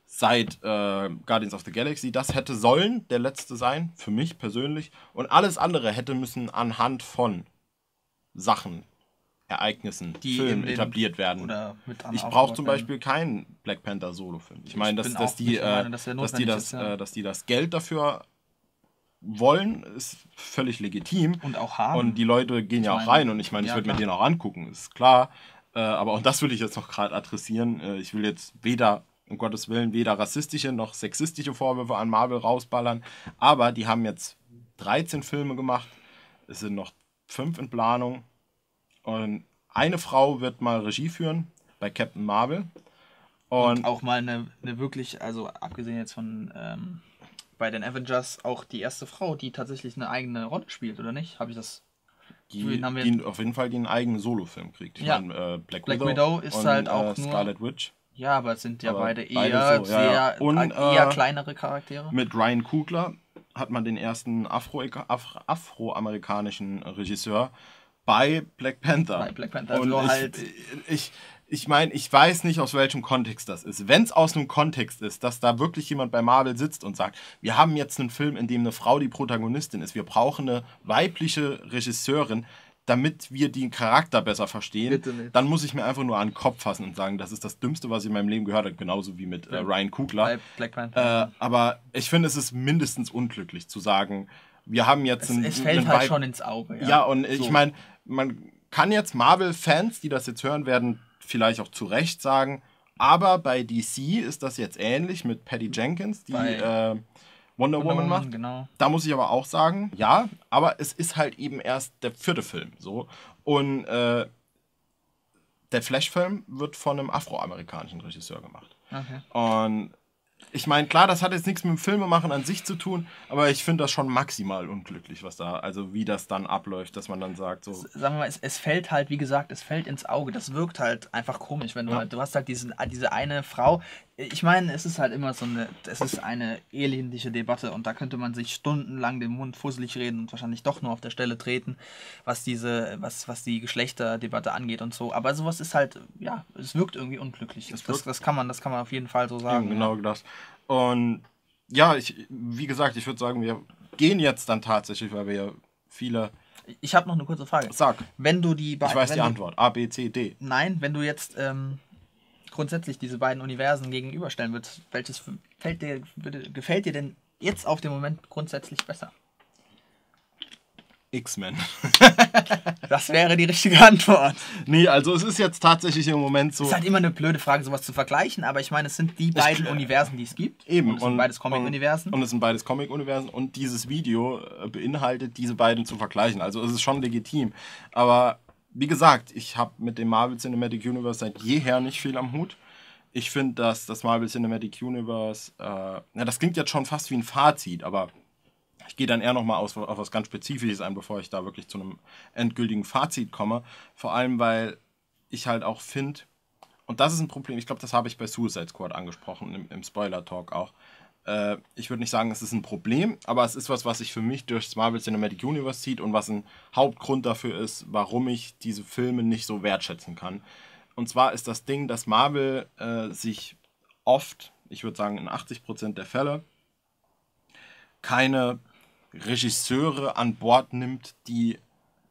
[SPEAKER 1] seit äh, Guardians of the Galaxy. Das hätte sollen der letzte sein, für mich persönlich. Und alles andere hätte müssen anhand von Sachen, Ereignissen, die Filmen etabliert werden. ich brauche zum Beispiel keinen Black Panther Solo-Film. Ich meine, dass, äh, dass, die, meine, dass, dass, die das, äh, dass die das Geld dafür wollen, ist völlig legitim. Und auch haben. Und die Leute gehen ich ja meine, auch rein und ich meine, ich würde mir den auch angucken, ist klar. Äh, aber auch das würde ich jetzt noch gerade adressieren. Äh, ich will jetzt weder, um Gottes Willen, weder rassistische noch sexistische Vorwürfe an Marvel rausballern. Aber die haben jetzt 13 Filme gemacht. Es sind noch fünf in Planung. Und eine Frau wird mal Regie führen bei Captain Marvel. Und, und auch mal eine, eine, wirklich,
[SPEAKER 2] also abgesehen jetzt von. Ähm bei den Avengers auch die erste Frau, die tatsächlich eine eigene
[SPEAKER 1] Rolle spielt, oder nicht? Habe ich das? Die, haben die auf jeden Fall den eigenen Solo-Film kriegt. Ich ja. Mein, äh, Black, Black, Widow, ist und, halt auch äh, nur Scarlet Witch.
[SPEAKER 2] Ja, aber es sind ja aber beide eher, so, sehr, ja. Und, äh, eher äh, kleinere Charaktere.
[SPEAKER 1] Mit Ryan Kugler hat man den ersten afroamerikanischen Afro Regisseur bei Black Panther. Bei Black Panther. Also und also ich, halt äh, ich, ich meine, ich weiß nicht, aus welchem Kontext das ist. Wenn es aus einem Kontext ist, dass da wirklich jemand bei Marvel sitzt und sagt, wir haben jetzt einen Film, in dem eine Frau die Protagonistin ist, wir brauchen eine weibliche Regisseurin, damit wir den Charakter besser verstehen, dann muss ich mir einfach nur an den Kopf fassen und sagen, das ist das Dümmste, was ich in meinem Leben gehört habe, genauso wie mit äh, Ryan Kugler.
[SPEAKER 2] Äh,
[SPEAKER 1] aber ich finde, es ist mindestens unglücklich zu sagen, wir haben jetzt es, einen. Es fällt einen halt Weib schon ins Auge. Ja, ja und so. ich meine, man kann jetzt Marvel-Fans, die das jetzt hören werden, vielleicht auch zu Recht sagen. Aber bei DC ist das jetzt ähnlich mit Patty Jenkins, die äh, Wonder, Wonder, Woman, Woman macht. Genau. Da muss ich aber auch sagen, ja, aber es ist halt eben erst der vierte Film. So. Und äh, der Flash-Film wird von einem afroamerikanischen Regisseur gemacht. Okay. Und ich meine, klar, das hat jetzt nichts mit dem Filmemachen an sich zu tun, aber ich finde das schon maximal unglücklich, was da, also wie das dann abläuft, dass man dann sagt, so. sagen wir mal, es, es, fällt halt, wie gesagt, es fällt ins Auge.
[SPEAKER 2] Das wirkt halt einfach komisch, wenn du ja. halt, du hast halt diesen, diese eine Frau, ich meine, es ist halt immer so eine, es ist eine elendige Debatte und da könnte man sich stundenlang den Mund fusselig reden und wahrscheinlich doch nur auf der Stelle treten, was diese, was, was die Geschlechterdebatte angeht und so. Aber sowas ist halt, ja,
[SPEAKER 1] es wirkt irgendwie unglücklich. Das, das, das kann man, das kann man auf jeden Fall so sagen. genau ja. das. Und ja, ich, wie gesagt, ich würde sagen, wir gehen jetzt dann tatsächlich, weil wir ja viele ich habe noch eine kurze Frage. Sag. Wenn du die Ich weiß die Antwort. A, B, C, D.
[SPEAKER 2] Nein, wenn du jetzt ähm, grundsätzlich diese beiden Universen gegenüberstellen würdest, welches dir, gefällt dir denn jetzt auf dem Moment grundsätzlich besser?
[SPEAKER 1] X-Men. das wäre die richtige Antwort. Nee, also es ist jetzt tatsächlich im Moment so. Es ist halt immer eine blöde Frage, sowas zu vergleichen, aber ich meine, es sind die beiden ich, Universen, die es gibt. Eben. Und es sind beides Comic-Universen. Und, und es sind beides Comic-Universen und dieses Video äh, beinhaltet, diese beiden zu vergleichen. Also es ist schon legitim. Aber wie gesagt, ich habe mit dem Marvel Cinematic Universe seit jeher nicht viel am Hut. Ich finde, dass das Marvel Cinematic Universe, äh, na, das klingt jetzt schon fast wie ein Fazit, aber ich gehe dann eher nochmal auf was ganz Spezifisches ein, bevor ich da wirklich zu einem endgültigen Fazit komme. Vor allem, weil ich halt auch finde, und das ist ein Problem, ich glaube, das habe ich bei Suicide Squad angesprochen, im, im Spoiler-Talk auch, äh, ich würde nicht sagen, es ist ein Problem, aber es ist was, was sich für mich durchs Marvel Cinematic Universe zieht und was ein Hauptgrund dafür ist, warum ich diese Filme nicht so wertschätzen kann. Und zwar ist das Ding, dass Marvel äh, sich oft, ich würde sagen in 80% der Fälle, keine Regisseure an Bord nimmt, die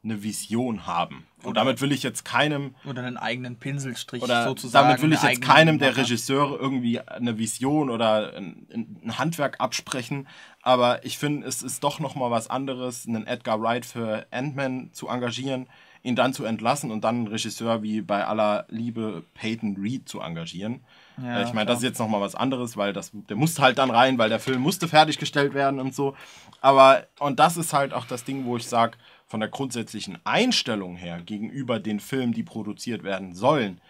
[SPEAKER 1] eine Vision haben. Und oder, damit will ich jetzt keinem. Oder einen
[SPEAKER 2] eigenen Pinselstrich oder sozusagen. Damit will ich jetzt keinem der
[SPEAKER 1] Regisseure irgendwie eine Vision oder ein, ein Handwerk absprechen. Aber ich finde, es ist doch nochmal was anderes, einen Edgar Wright für Ant-Man zu engagieren, ihn dann zu entlassen und dann einen Regisseur wie bei aller Liebe Peyton Reed zu engagieren.
[SPEAKER 2] Ja, äh, ich meine, das ist
[SPEAKER 1] jetzt nochmal was anderes, weil das, der musste halt dann rein, weil der Film musste fertiggestellt werden und so. Aber, und das ist halt auch das Ding, wo ich sage, von der grundsätzlichen Einstellung her gegenüber den Filmen, die produziert werden sollen,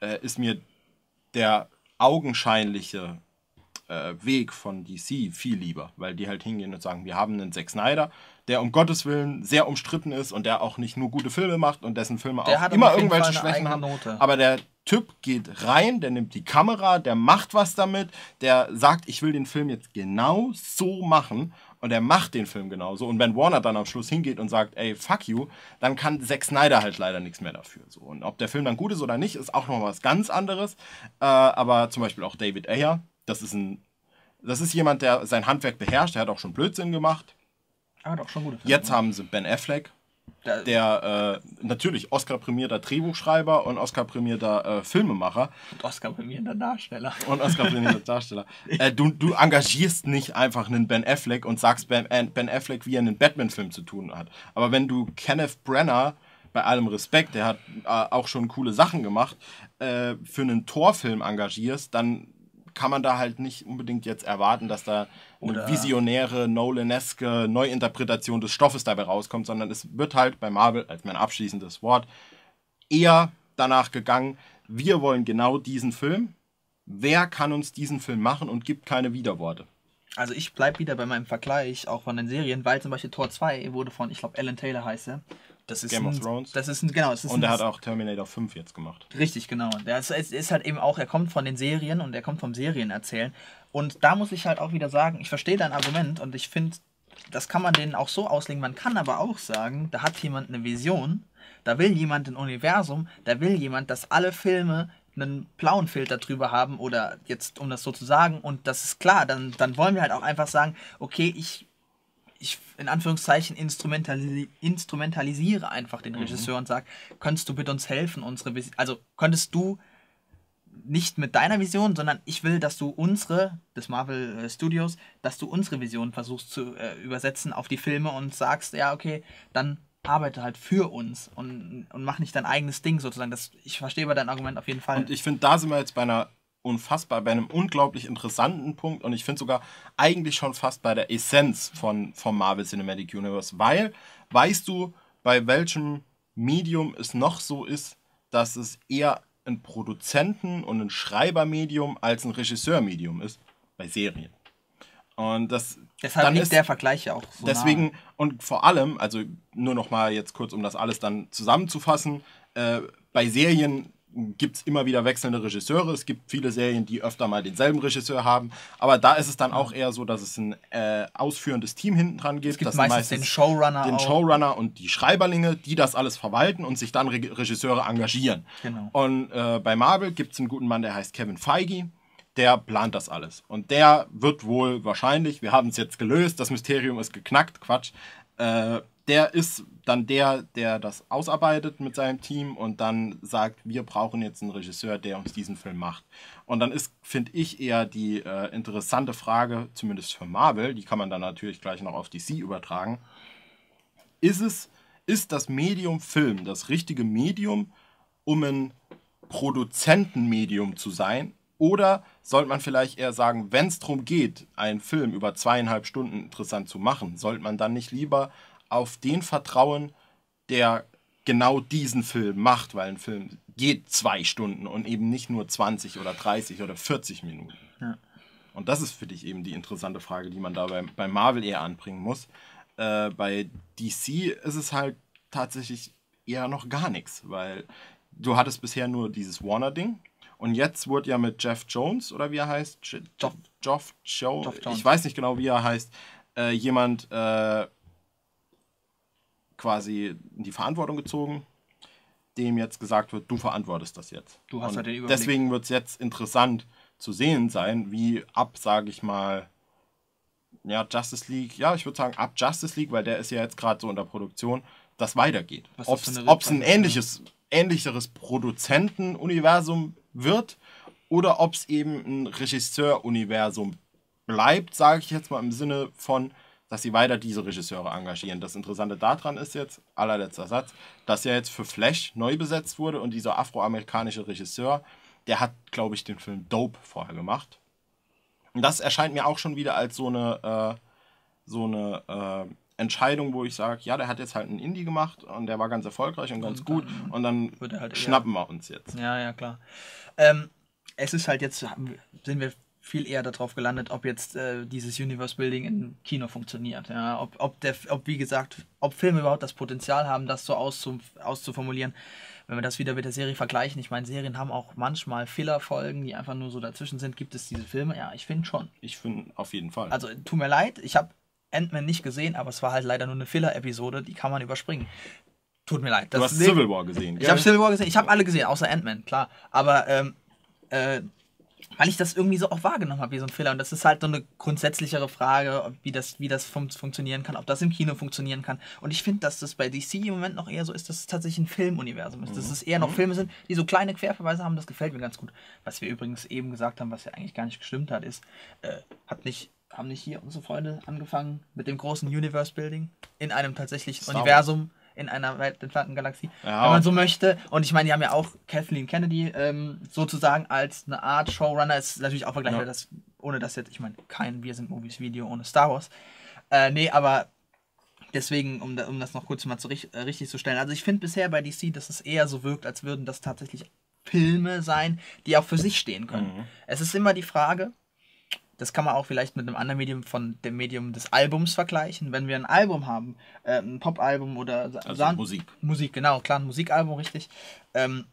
[SPEAKER 1] äh, ist mir der augenscheinliche äh, Weg von DC viel lieber, weil die halt hingehen und sagen, wir haben einen Zack Snyder, der um Gottes Willen sehr umstritten ist und der auch nicht nur gute Filme macht und dessen Filme der auch immer irgendwelche Schwächen haben. Note. Aber der Typ geht rein, der nimmt die Kamera, der macht was damit, der sagt, ich will den Film jetzt genau so machen und er macht den Film genauso. Und wenn Warner dann am Schluss hingeht und sagt, ey, fuck you, dann kann Zack Snyder halt leider nichts mehr dafür. So. Und ob der Film dann gut ist oder nicht, ist auch noch was ganz anderes. Äh, aber zum Beispiel auch David Ayer, das ist ein, das ist jemand, der sein Handwerk beherrscht, der hat auch schon Blödsinn gemacht.
[SPEAKER 2] Ah, doch, schon gute Filme.
[SPEAKER 1] Jetzt haben sie Ben Affleck, der äh, natürlich Oscar-prämierter Drehbuchschreiber und Oscar-prämierter äh, Filmemacher. Und Oscar-prämierter Darsteller. Und Oscar-prämierter Darsteller. Äh, du, du engagierst nicht einfach einen Ben Affleck und sagst Ben, äh, ben Affleck, wie er einen Batman-Film zu tun hat. Aber wenn du Kenneth Brenner, bei allem Respekt, der hat äh, auch schon coole Sachen gemacht, äh, für einen Torfilm engagierst, dann kann man da halt nicht unbedingt jetzt erwarten, dass da oder visionäre, Nolaneske Neuinterpretation des Stoffes dabei rauskommt, sondern es wird halt bei Marvel, als mein abschließendes Wort, eher danach gegangen, wir wollen genau diesen Film. Wer kann uns diesen Film machen und gibt keine Widerworte? Also ich bleibe wieder bei meinem Vergleich, auch von den Serien, weil zum Beispiel Tor 2 wurde
[SPEAKER 2] von, ich glaube, Alan Taylor heißt er. Das ist Game ein, of Thrones. Das ist ein, genau. Das ist und er hat
[SPEAKER 1] auch Terminator 5 jetzt gemacht.
[SPEAKER 2] Richtig, genau. Das ist, ist halt eben auch, er kommt von den Serien und er kommt vom Serienerzählen. Und da muss ich halt auch wieder sagen, ich verstehe dein Argument und ich finde, das kann man denen auch so auslegen. Man kann aber auch sagen, da hat jemand eine Vision, da will jemand ein Universum, da will jemand, dass alle Filme einen blauen Filter drüber haben oder jetzt, um das so zu sagen, und das ist klar, dann, dann wollen wir halt auch einfach sagen, okay, ich, ich in Anführungszeichen instrumentalis instrumentalisiere einfach den mhm. Regisseur mhm. und sage, könntest du bitte uns helfen, unsere, Vision, also könntest du nicht mit deiner Vision, sondern ich will, dass du unsere, des Marvel äh, Studios, dass du unsere Vision versuchst zu äh, übersetzen auf die Filme und sagst, ja, okay, dann arbeite halt für uns und, und mach nicht dein eigenes Ding sozusagen. Das, ich verstehe aber dein Argument auf jeden Fall. Und ich
[SPEAKER 1] finde, da sind wir jetzt bei einer unfassbar, bei einem unglaublich interessanten Punkt und ich finde sogar eigentlich schon fast bei der Essenz von, vom Marvel Cinematic Universe, weil weißt du, bei welchem Medium es noch so ist, dass es eher ein Produzenten- und ein Schreibermedium als ein Regisseurmedium ist bei Serien. Und das Deshalb dann liegt ist, der Vergleich
[SPEAKER 2] ja auch so Deswegen nah.
[SPEAKER 1] und vor allem, also nur noch mal jetzt kurz, um das alles dann zusammenzufassen, äh, bei Serien gibt es immer wieder wechselnde Regisseure. Es gibt viele Serien, die öfter mal denselben Regisseur haben. Aber da ist es dann auch eher so, dass es ein äh, ausführendes Team hinten dran gibt. Es gibt meistens, meistens, den Showrunner. Den auch. Showrunner und die Schreiberlinge, die das alles verwalten und sich dann Re Regisseure engagieren. Genau. Und äh, bei Marvel gibt es einen guten Mann, der heißt Kevin Feige. Der plant das alles. Und der wird wohl wahrscheinlich, wir haben es jetzt gelöst, das Mysterium ist geknackt, Quatsch. Äh, der ist dann der, der das ausarbeitet mit seinem Team und dann sagt, wir brauchen jetzt einen Regisseur, der uns diesen Film macht. Und dann ist, finde ich, eher die äh, interessante Frage, zumindest für Marvel, die kann man dann natürlich gleich noch auf DC übertragen, ist es, ist das Medium Film das richtige Medium, um ein Produzentenmedium zu sein? Oder sollte man vielleicht eher sagen, wenn es darum geht, einen Film über zweieinhalb Stunden interessant zu machen, sollte man dann nicht lieber auf den vertrauen, der genau diesen Film macht, weil ein Film geht zwei Stunden und eben nicht nur 20 oder 30 oder 40 Minuten. Ja. Und das ist für dich eben die interessante Frage, die man da bei, bei Marvel eher anbringen muss. Äh, bei DC ist es halt tatsächlich eher noch gar nichts, weil du hattest bisher nur dieses Warner-Ding und jetzt wurde ja mit Jeff Jones oder wie er heißt, Jeff, Jeff, Jeff Joe, Jeff Jones. ich weiß nicht genau, wie er heißt, äh, jemand äh, quasi in die Verantwortung gezogen, dem jetzt gesagt wird, du verantwortest das jetzt. Du hast und halt den Überblick. Deswegen wird es jetzt interessant zu sehen sein, wie ab, sage ich mal, ja, Justice League, ja, ich würde sagen, ab Justice League, weil der ist ja jetzt gerade so in der Produktion, das weitergeht. Ob es ein ähnliches, ähnlicheres Produzentenuniversum wird oder ob es eben ein Regisseuruniversum bleibt, sage ich jetzt mal im Sinne von, dass sie weiter diese Regisseure engagieren. Das Interessante daran ist jetzt, allerletzter Satz, dass er jetzt für Flash neu besetzt wurde und dieser afroamerikanische Regisseur, der hat, glaube ich, den Film Dope vorher gemacht. Und das erscheint mir auch schon wieder als so eine, äh, so eine äh, Entscheidung, wo ich sage, ja, der hat jetzt halt einen Indie gemacht und der war ganz erfolgreich und ganz und gut und dann halt schnappen wir uns jetzt. Ja, ja, klar. Ähm, es ist halt jetzt, sind wir viel eher darauf gelandet,
[SPEAKER 2] ob jetzt äh, dieses Universe Building im Kino funktioniert. Ja? Ob, ob, der, ob, wie gesagt, ob Filme überhaupt das Potenzial haben, das so auszuformulieren. Wenn wir das wieder mit der Serie vergleichen, ich meine, Serien haben auch manchmal Fehlerfolgen, die einfach nur so dazwischen sind. Gibt es diese Filme? Ja, ich finde schon. Ich finde auf jeden Fall. Also, tut mir leid, ich habe Ant-Man nicht gesehen, aber es war halt leider nur eine Filler-Episode, die kann man überspringen. Tut mir leid. du hast Civil War gesehen, gell? Ich habe Civil War gesehen, ich habe alle gesehen, außer Ant-Man, klar. Aber, ähm, äh, weil ich das irgendwie so auch wahrgenommen habe, wie so ein Fehler. Und das ist halt so eine grundsätzlichere Frage, wie das, wie das fun funktionieren kann, ob das im Kino funktionieren kann. Und ich finde, dass das bei DC im Moment noch eher so ist, dass es tatsächlich ein Filmuniversum ist. Mhm. Dass es eher noch mhm. Filme sind, die so kleine Querverweise haben, das gefällt mir ganz gut. Was wir übrigens eben gesagt haben, was ja eigentlich gar nicht gestimmt hat, ist, äh, hat nicht, haben nicht hier unsere Freunde angefangen mit dem großen Universe-Building in einem tatsächlichen Star Universum? Wars in einer Welt entfernten Galaxie, ja. wenn man so möchte. Und ich meine, die haben ja auch Kathleen Kennedy ähm, sozusagen als eine Art Showrunner. Ist natürlich auch vergleichbar, ja. dass, ohne das jetzt, ich meine, kein Wir sind Movies Video ohne Star Wars. Äh, nee, aber deswegen, um, um das noch kurz mal zu, äh, richtig zu stellen. Also ich finde bisher bei DC, dass es eher so wirkt, als würden das tatsächlich Filme sein, die auch für sich stehen können. Mhm. Es ist immer die Frage, das kann man auch vielleicht mit einem anderen Medium von dem Medium des Albums vergleichen. Wenn wir ein Album haben, äh, ein Pop-Album oder also San Musik. Musik, genau, klar, ein Musikalbum, richtig. Ähm,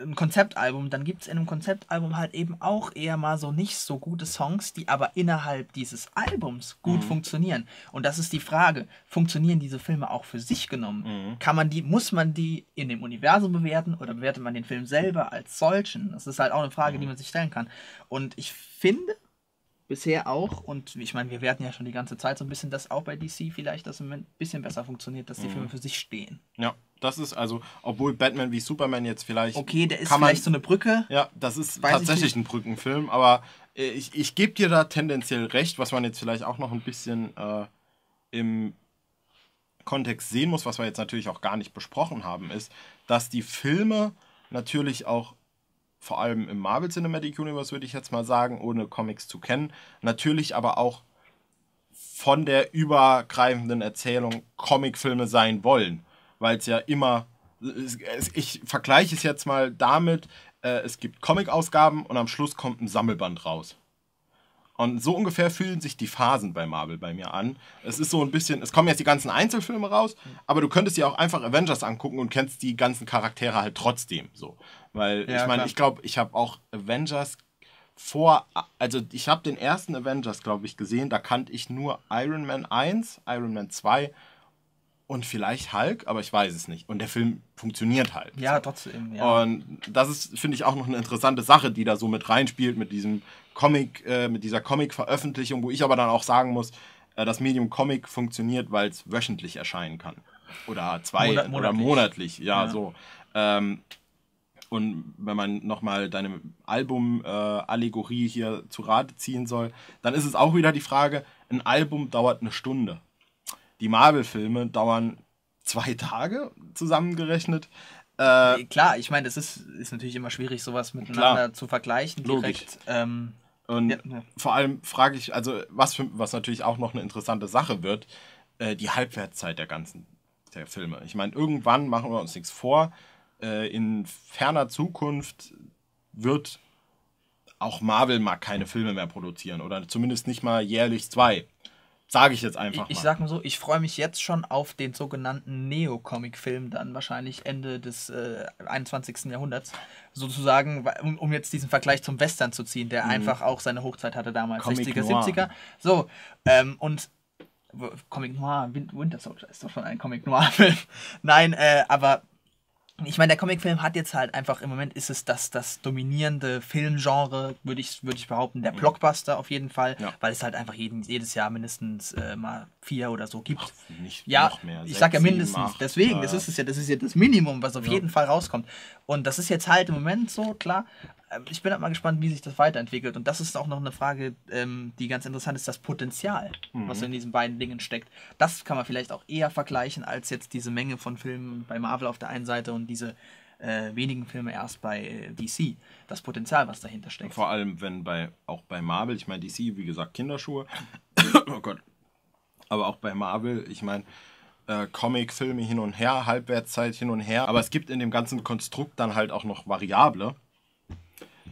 [SPEAKER 2] ein Konzeptalbum, dann gibt es in einem Konzeptalbum halt eben auch eher mal so nicht so gute Songs, die aber innerhalb dieses Albums gut mhm. funktionieren. Und das ist die Frage, funktionieren diese Filme auch für sich genommen? Mhm. Kann man die, muss man die in dem Universum bewerten oder bewertet man den Film selber als solchen? Das ist halt auch eine Frage, mhm. die man sich stellen kann. Und ich finde, bisher auch, und ich meine, wir werten ja schon die ganze Zeit so ein bisschen, dass auch bei DC vielleicht das ein bisschen besser funktioniert, dass die mhm. Filme für sich
[SPEAKER 1] stehen. Ja, das ist also, obwohl Batman wie Superman jetzt vielleicht. Okay, der ist vielleicht man, so eine Brücke. Ja, das ist tatsächlich ein Brückenfilm, aber äh, ich, ich gebe dir da tendenziell recht, was man jetzt vielleicht auch noch ein bisschen äh, im Kontext sehen muss, was wir jetzt natürlich auch gar nicht besprochen haben, ist, dass die Filme natürlich auch vor allem im Marvel Cinematic Universe, würde ich jetzt mal sagen, ohne Comics zu kennen. Natürlich aber auch von der übergreifenden Erzählung Comicfilme sein wollen, weil es ja immer, ich vergleiche es jetzt mal damit, äh, es gibt Comic-Ausgaben und am Schluss kommt ein Sammelband raus. Und so ungefähr fühlen sich die Phasen bei Marvel bei mir an. Es ist so ein bisschen, es kommen jetzt die ganzen Einzelfilme raus, aber du könntest dir auch einfach Avengers angucken und kennst die ganzen Charaktere halt trotzdem so. Weil ja, ich meine, ich glaube, ich habe auch Avengers vor, also ich habe den ersten Avengers, glaube ich, gesehen, da kannte ich nur Iron Man 1, Iron Man 2 und vielleicht Hulk, aber ich weiß es nicht. Und der Film funktioniert halt.
[SPEAKER 2] Ja, trotzdem. Ja.
[SPEAKER 1] Und das ist, finde ich, auch noch eine interessante Sache, die da so mit reinspielt, mit diesem Comic, äh, mit dieser Comic-Veröffentlichung, wo ich aber dann auch sagen muss, äh, das Medium Comic funktioniert, weil es wöchentlich erscheinen kann. Oder zwei Monat monatlich. oder monatlich, ja, ja. so. Ähm, und wenn man nochmal deine Album-Allegorie äh, hier zu Rate ziehen soll, dann ist es auch wieder die Frage, ein Album dauert eine Stunde. Die Marvel-Filme dauern zwei Tage zusammengerechnet. Äh, Klar, ich meine, es ist, ist natürlich immer
[SPEAKER 2] schwierig, sowas miteinander klar. zu
[SPEAKER 1] vergleichen direkt. Ähm, und ja, ne. vor allem frage ich, also was, für, was natürlich auch noch eine interessante Sache wird, äh, die Halbwertszeit der ganzen der Filme. Ich meine, irgendwann machen wir uns nichts vor. Äh, in ferner Zukunft wird auch Marvel mal keine Filme mehr produzieren oder zumindest nicht mal jährlich zwei. Sage ich jetzt einfach. Ich, ich
[SPEAKER 2] sag mal so, ich freue mich jetzt schon auf den sogenannten Neo-Comic-Film, dann wahrscheinlich Ende des äh, 21. Jahrhunderts. Sozusagen, um, um, jetzt diesen Vergleich zum Western zu ziehen, der mhm. einfach auch seine Hochzeit hatte damals, Comic 60er, Noir. 70er. So, ähm, und Comic Noir, Winter Soldier ist doch schon ein Comic Noir-Film. Nein, äh, aber ich meine, der Comicfilm hat jetzt halt einfach im Moment ist es das, das dominierende Filmgenre, würde ich, würd ich behaupten, der mhm. Blockbuster auf jeden Fall, ja. weil es halt einfach jeden, jedes Jahr mindestens äh, mal vier oder so gibt. Ach, nicht ja, noch mehr. ich sage ja mindestens. acht, Deswegen, ja. das ist es ja, das ist ja das Minimum, was auf ja. jeden Fall rauskommt. Und das ist jetzt halt im Moment so, klar. Ähm, ich bin halt mal gespannt, wie sich das weiterentwickelt. Und das ist auch noch eine Frage, ähm, die ganz interessant ist, das Potenzial, mhm. was in diesen beiden Dingen steckt. Das kann man vielleicht auch eher vergleichen, als jetzt diese Menge von Filmen bei Marvel auf der einen Seite und diese äh, wenigen Filme erst bei äh,
[SPEAKER 1] DC. Das Potenzial, was dahinter steckt. Vor allem, wenn bei auch bei Marvel, ich meine DC, wie gesagt, Kinderschuhe. oh Gott aber auch bei Marvel. Ich meine, äh, Comic-Filme hin und her, Halbwertszeit hin und her. Aber es gibt in dem ganzen Konstrukt dann halt auch noch Variable,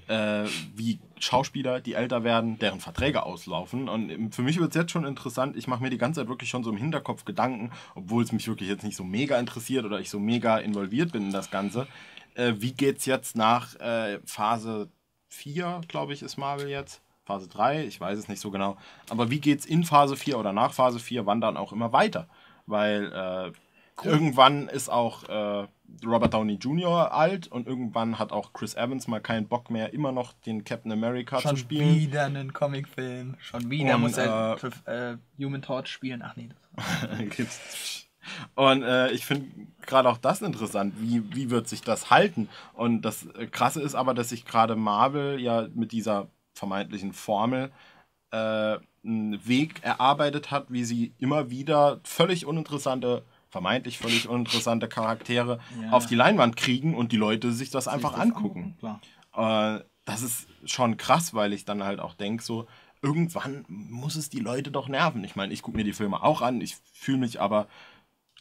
[SPEAKER 1] äh, wie Schauspieler, die älter werden, deren Verträge auslaufen. Und für mich wird es jetzt schon interessant. Ich mache mir die ganze Zeit wirklich schon so im Hinterkopf Gedanken, obwohl es mich wirklich jetzt nicht so mega interessiert oder ich so mega involviert bin in das Ganze. Äh, wie es jetzt nach äh, Phase 4, glaube ich, ist Marvel jetzt? Phase 3, ich weiß es nicht so genau. Aber wie geht es in Phase 4 oder nach Phase 4, wann dann auch immer weiter? Weil äh, cool. irgendwann ist auch äh, Robert Downey Jr. alt und irgendwann hat auch Chris Evans mal keinen Bock mehr, immer noch den Captain America Schon zu spielen. Schon
[SPEAKER 2] wieder einen Comicfilm. Schon wieder und, muss er äh, äh Human Torch spielen. Ach nee.
[SPEAKER 1] Das Und äh, ich finde gerade auch das interessant, wie, wie wird sich das halten? Und das Krasse ist aber, dass sich gerade Marvel ja mit dieser vermeintlichen Formel äh, einen Weg erarbeitet hat, wie sie immer wieder völlig uninteressante vermeintlich völlig uninteressante Charaktere ja. auf die Leinwand kriegen und die Leute sich das einfach das angucken. angucken äh, das ist schon krass, weil ich dann halt auch denke, so, irgendwann muss es die Leute doch nerven. Ich meine, ich gucke mir die Filme auch an, ich fühle mich aber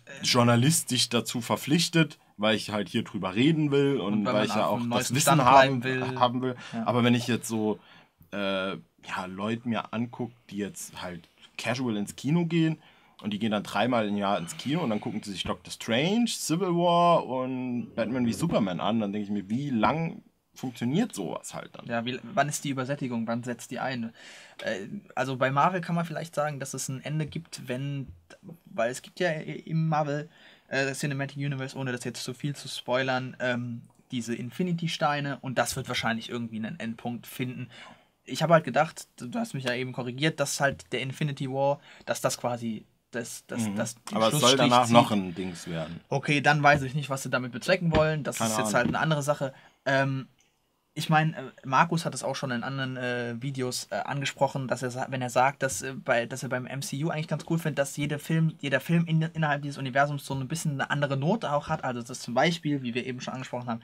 [SPEAKER 1] äh. journalistisch dazu verpflichtet, weil ich halt hier drüber reden will und, und weil, weil ich ja auch das Wissen haben will. Haben will. Ja. Aber wenn ich jetzt so äh, ja, Leuten mir anguckt, die jetzt halt casual ins Kino gehen. Und die gehen dann dreimal im Jahr ins Kino und dann gucken sie sich Doctor Strange, Civil War und Batman wie Superman an. Dann denke ich mir, wie lang funktioniert sowas halt dann?
[SPEAKER 2] Ja, wie, wann ist die Übersättigung? Wann setzt die ein? Äh, also bei Marvel kann man vielleicht sagen, dass es ein Ende gibt, wenn, weil es gibt ja im Marvel äh, Cinematic Universe, ohne das jetzt zu viel zu spoilern, ähm, diese Infinity-Steine und das wird wahrscheinlich irgendwie einen Endpunkt finden ich habe halt gedacht, du hast mich ja eben korrigiert, dass halt der Infinity War, dass das quasi das, das, mhm. das Aber es soll danach zieht. noch ein Dings werden. Okay, dann weiß ich nicht, was sie damit bezwecken wollen. Das Keine ist jetzt Ahnung. halt eine andere Sache. Ähm, ich meine, äh, Markus hat es auch schon in anderen äh, Videos äh, angesprochen, dass er, wenn er sagt, dass, äh, bei, dass er beim MCU eigentlich ganz cool findet, dass jede Film, jeder Film in, innerhalb dieses Universums so ein bisschen eine andere Note auch hat. Also, dass zum Beispiel, wie wir eben schon angesprochen haben,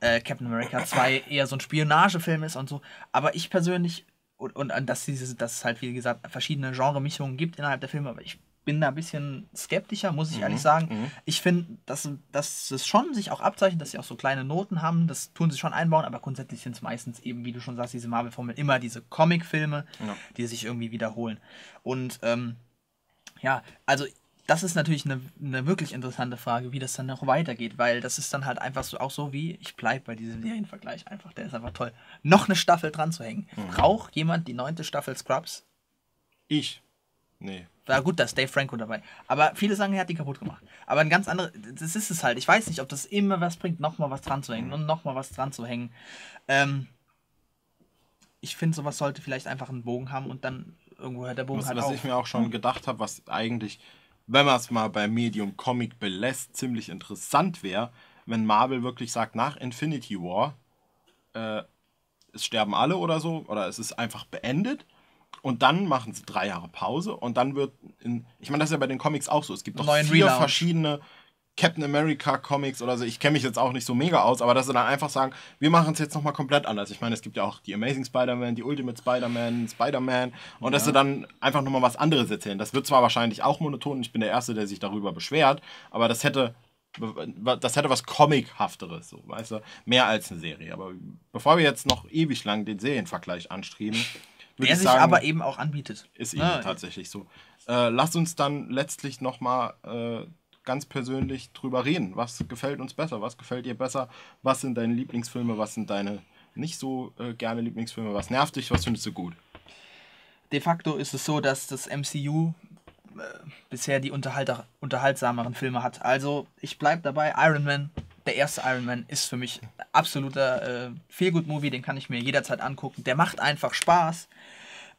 [SPEAKER 2] äh, Captain America 2 eher so ein Spionagefilm ist und so. Aber ich persönlich, und, und, und dass, dieses, dass es halt, wie gesagt, verschiedene Genre-Mischungen gibt innerhalb der Filme, aber ich bin da ein bisschen skeptischer, muss ich mhm. ehrlich sagen. Mhm. Ich finde, dass, dass es schon sich auch abzeichnet, dass sie auch so kleine Noten haben. Das tun sie schon einbauen, aber grundsätzlich sind es meistens eben, wie du schon sagst, diese Marvel-Formel, immer diese Comic-Filme, ja. die sich irgendwie wiederholen. Und ähm, ja, also das ist natürlich eine, eine, wirklich interessante Frage, wie das dann noch weitergeht, weil das ist dann halt einfach so, auch so wie, ich bleibe bei diesem Serienvergleich einfach, der ist einfach toll. Noch eine Staffel dran zu hängen. Mhm. Braucht jemand die neunte Staffel Scrubs? Ich. Nee. Da, gut, da ist Dave Franco dabei. Aber viele sagen, er hat die kaputt gemacht. Aber ein ganz anderes, das ist es halt. Ich weiß nicht, ob das immer was bringt, nochmal was dran zu hängen und nochmal was dran zu hängen. Ähm, ich finde, sowas sollte vielleicht einfach einen Bogen haben und dann irgendwo hört der Bogen was, halt was auf. Was ich mir auch schon
[SPEAKER 1] gedacht habe, was eigentlich, wenn man es mal bei Medium Comic belässt, ziemlich interessant wäre, wenn Marvel wirklich sagt, nach Infinity War, äh, es sterben alle oder so, oder es ist einfach beendet und dann machen sie drei Jahre Pause und dann wird, in, ich meine, das ist ja bei den Comics auch so. Es gibt doch Neuen vier Relaunch. verschiedene Captain America Comics oder so. Ich kenne mich jetzt auch nicht so mega aus, aber dass sie dann einfach sagen, wir machen es jetzt nochmal komplett anders. Ich meine, es gibt ja auch die Amazing Spider-Man, die Ultimate Spider-Man, Spider-Man und ja. dass sie dann einfach nochmal was anderes erzählen. Das wird zwar wahrscheinlich auch monoton, ich bin der Erste, der sich darüber beschwert, aber das hätte das hätte was Comichafteres, so, weißt du? Mehr als eine Serie. Aber bevor wir jetzt noch ewig lang den Serienvergleich anstreben, der sich sagen, aber eben auch anbietet. Ist eben ah, tatsächlich so. Äh, lass uns dann letztlich nochmal äh, ganz persönlich drüber reden. Was gefällt uns besser? Was gefällt dir besser? Was sind deine Lieblingsfilme? Was sind deine nicht so äh, gerne Lieblingsfilme? Was nervt dich? Was findest du gut? De facto
[SPEAKER 2] ist es so, dass das MCU äh, bisher die unterhaltsameren Filme hat. Also ich bleibe dabei, Iron Man der erste Iron Man ist für mich absoluter äh, Feelgood-Movie, den kann ich mir jederzeit angucken. Der macht einfach Spaß.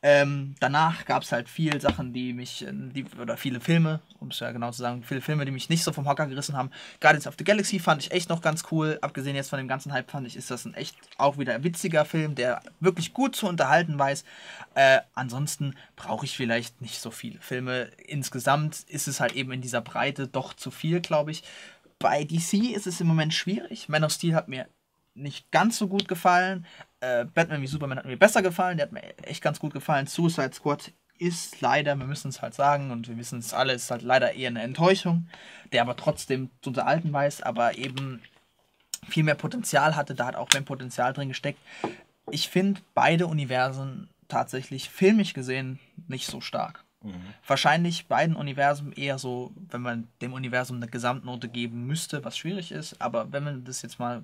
[SPEAKER 2] Ähm, danach gab es halt viele Sachen, die mich, äh, die, oder viele Filme, um es ja genau zu sagen, viele Filme, die mich nicht so vom Hocker gerissen haben. Guardians of the Galaxy fand ich echt noch ganz cool. Abgesehen jetzt von dem ganzen Hype fand ich, ist das ein echt auch wieder witziger Film, der wirklich gut zu unterhalten weiß. Äh, ansonsten brauche ich vielleicht nicht so viele Filme. Insgesamt ist es halt eben in dieser Breite doch zu viel, glaube ich. Bei DC ist es im Moment schwierig. Man of Steel hat mir nicht ganz so gut gefallen. Äh, Batman wie Superman hat mir besser gefallen. Der hat mir echt ganz gut gefallen. Suicide Squad ist leider, wir müssen es halt sagen und wir wissen es alle, ist halt leider eher eine Enttäuschung, der aber trotzdem zu unterhalten weiß, aber eben viel mehr Potenzial hatte. Da hat auch mehr Potenzial drin gesteckt. Ich finde beide Universen tatsächlich filmisch gesehen nicht so stark. Mhm. Wahrscheinlich beiden Universen eher so, wenn man dem Universum eine Gesamtnote geben müsste, was schwierig ist. Aber wenn man das jetzt mal.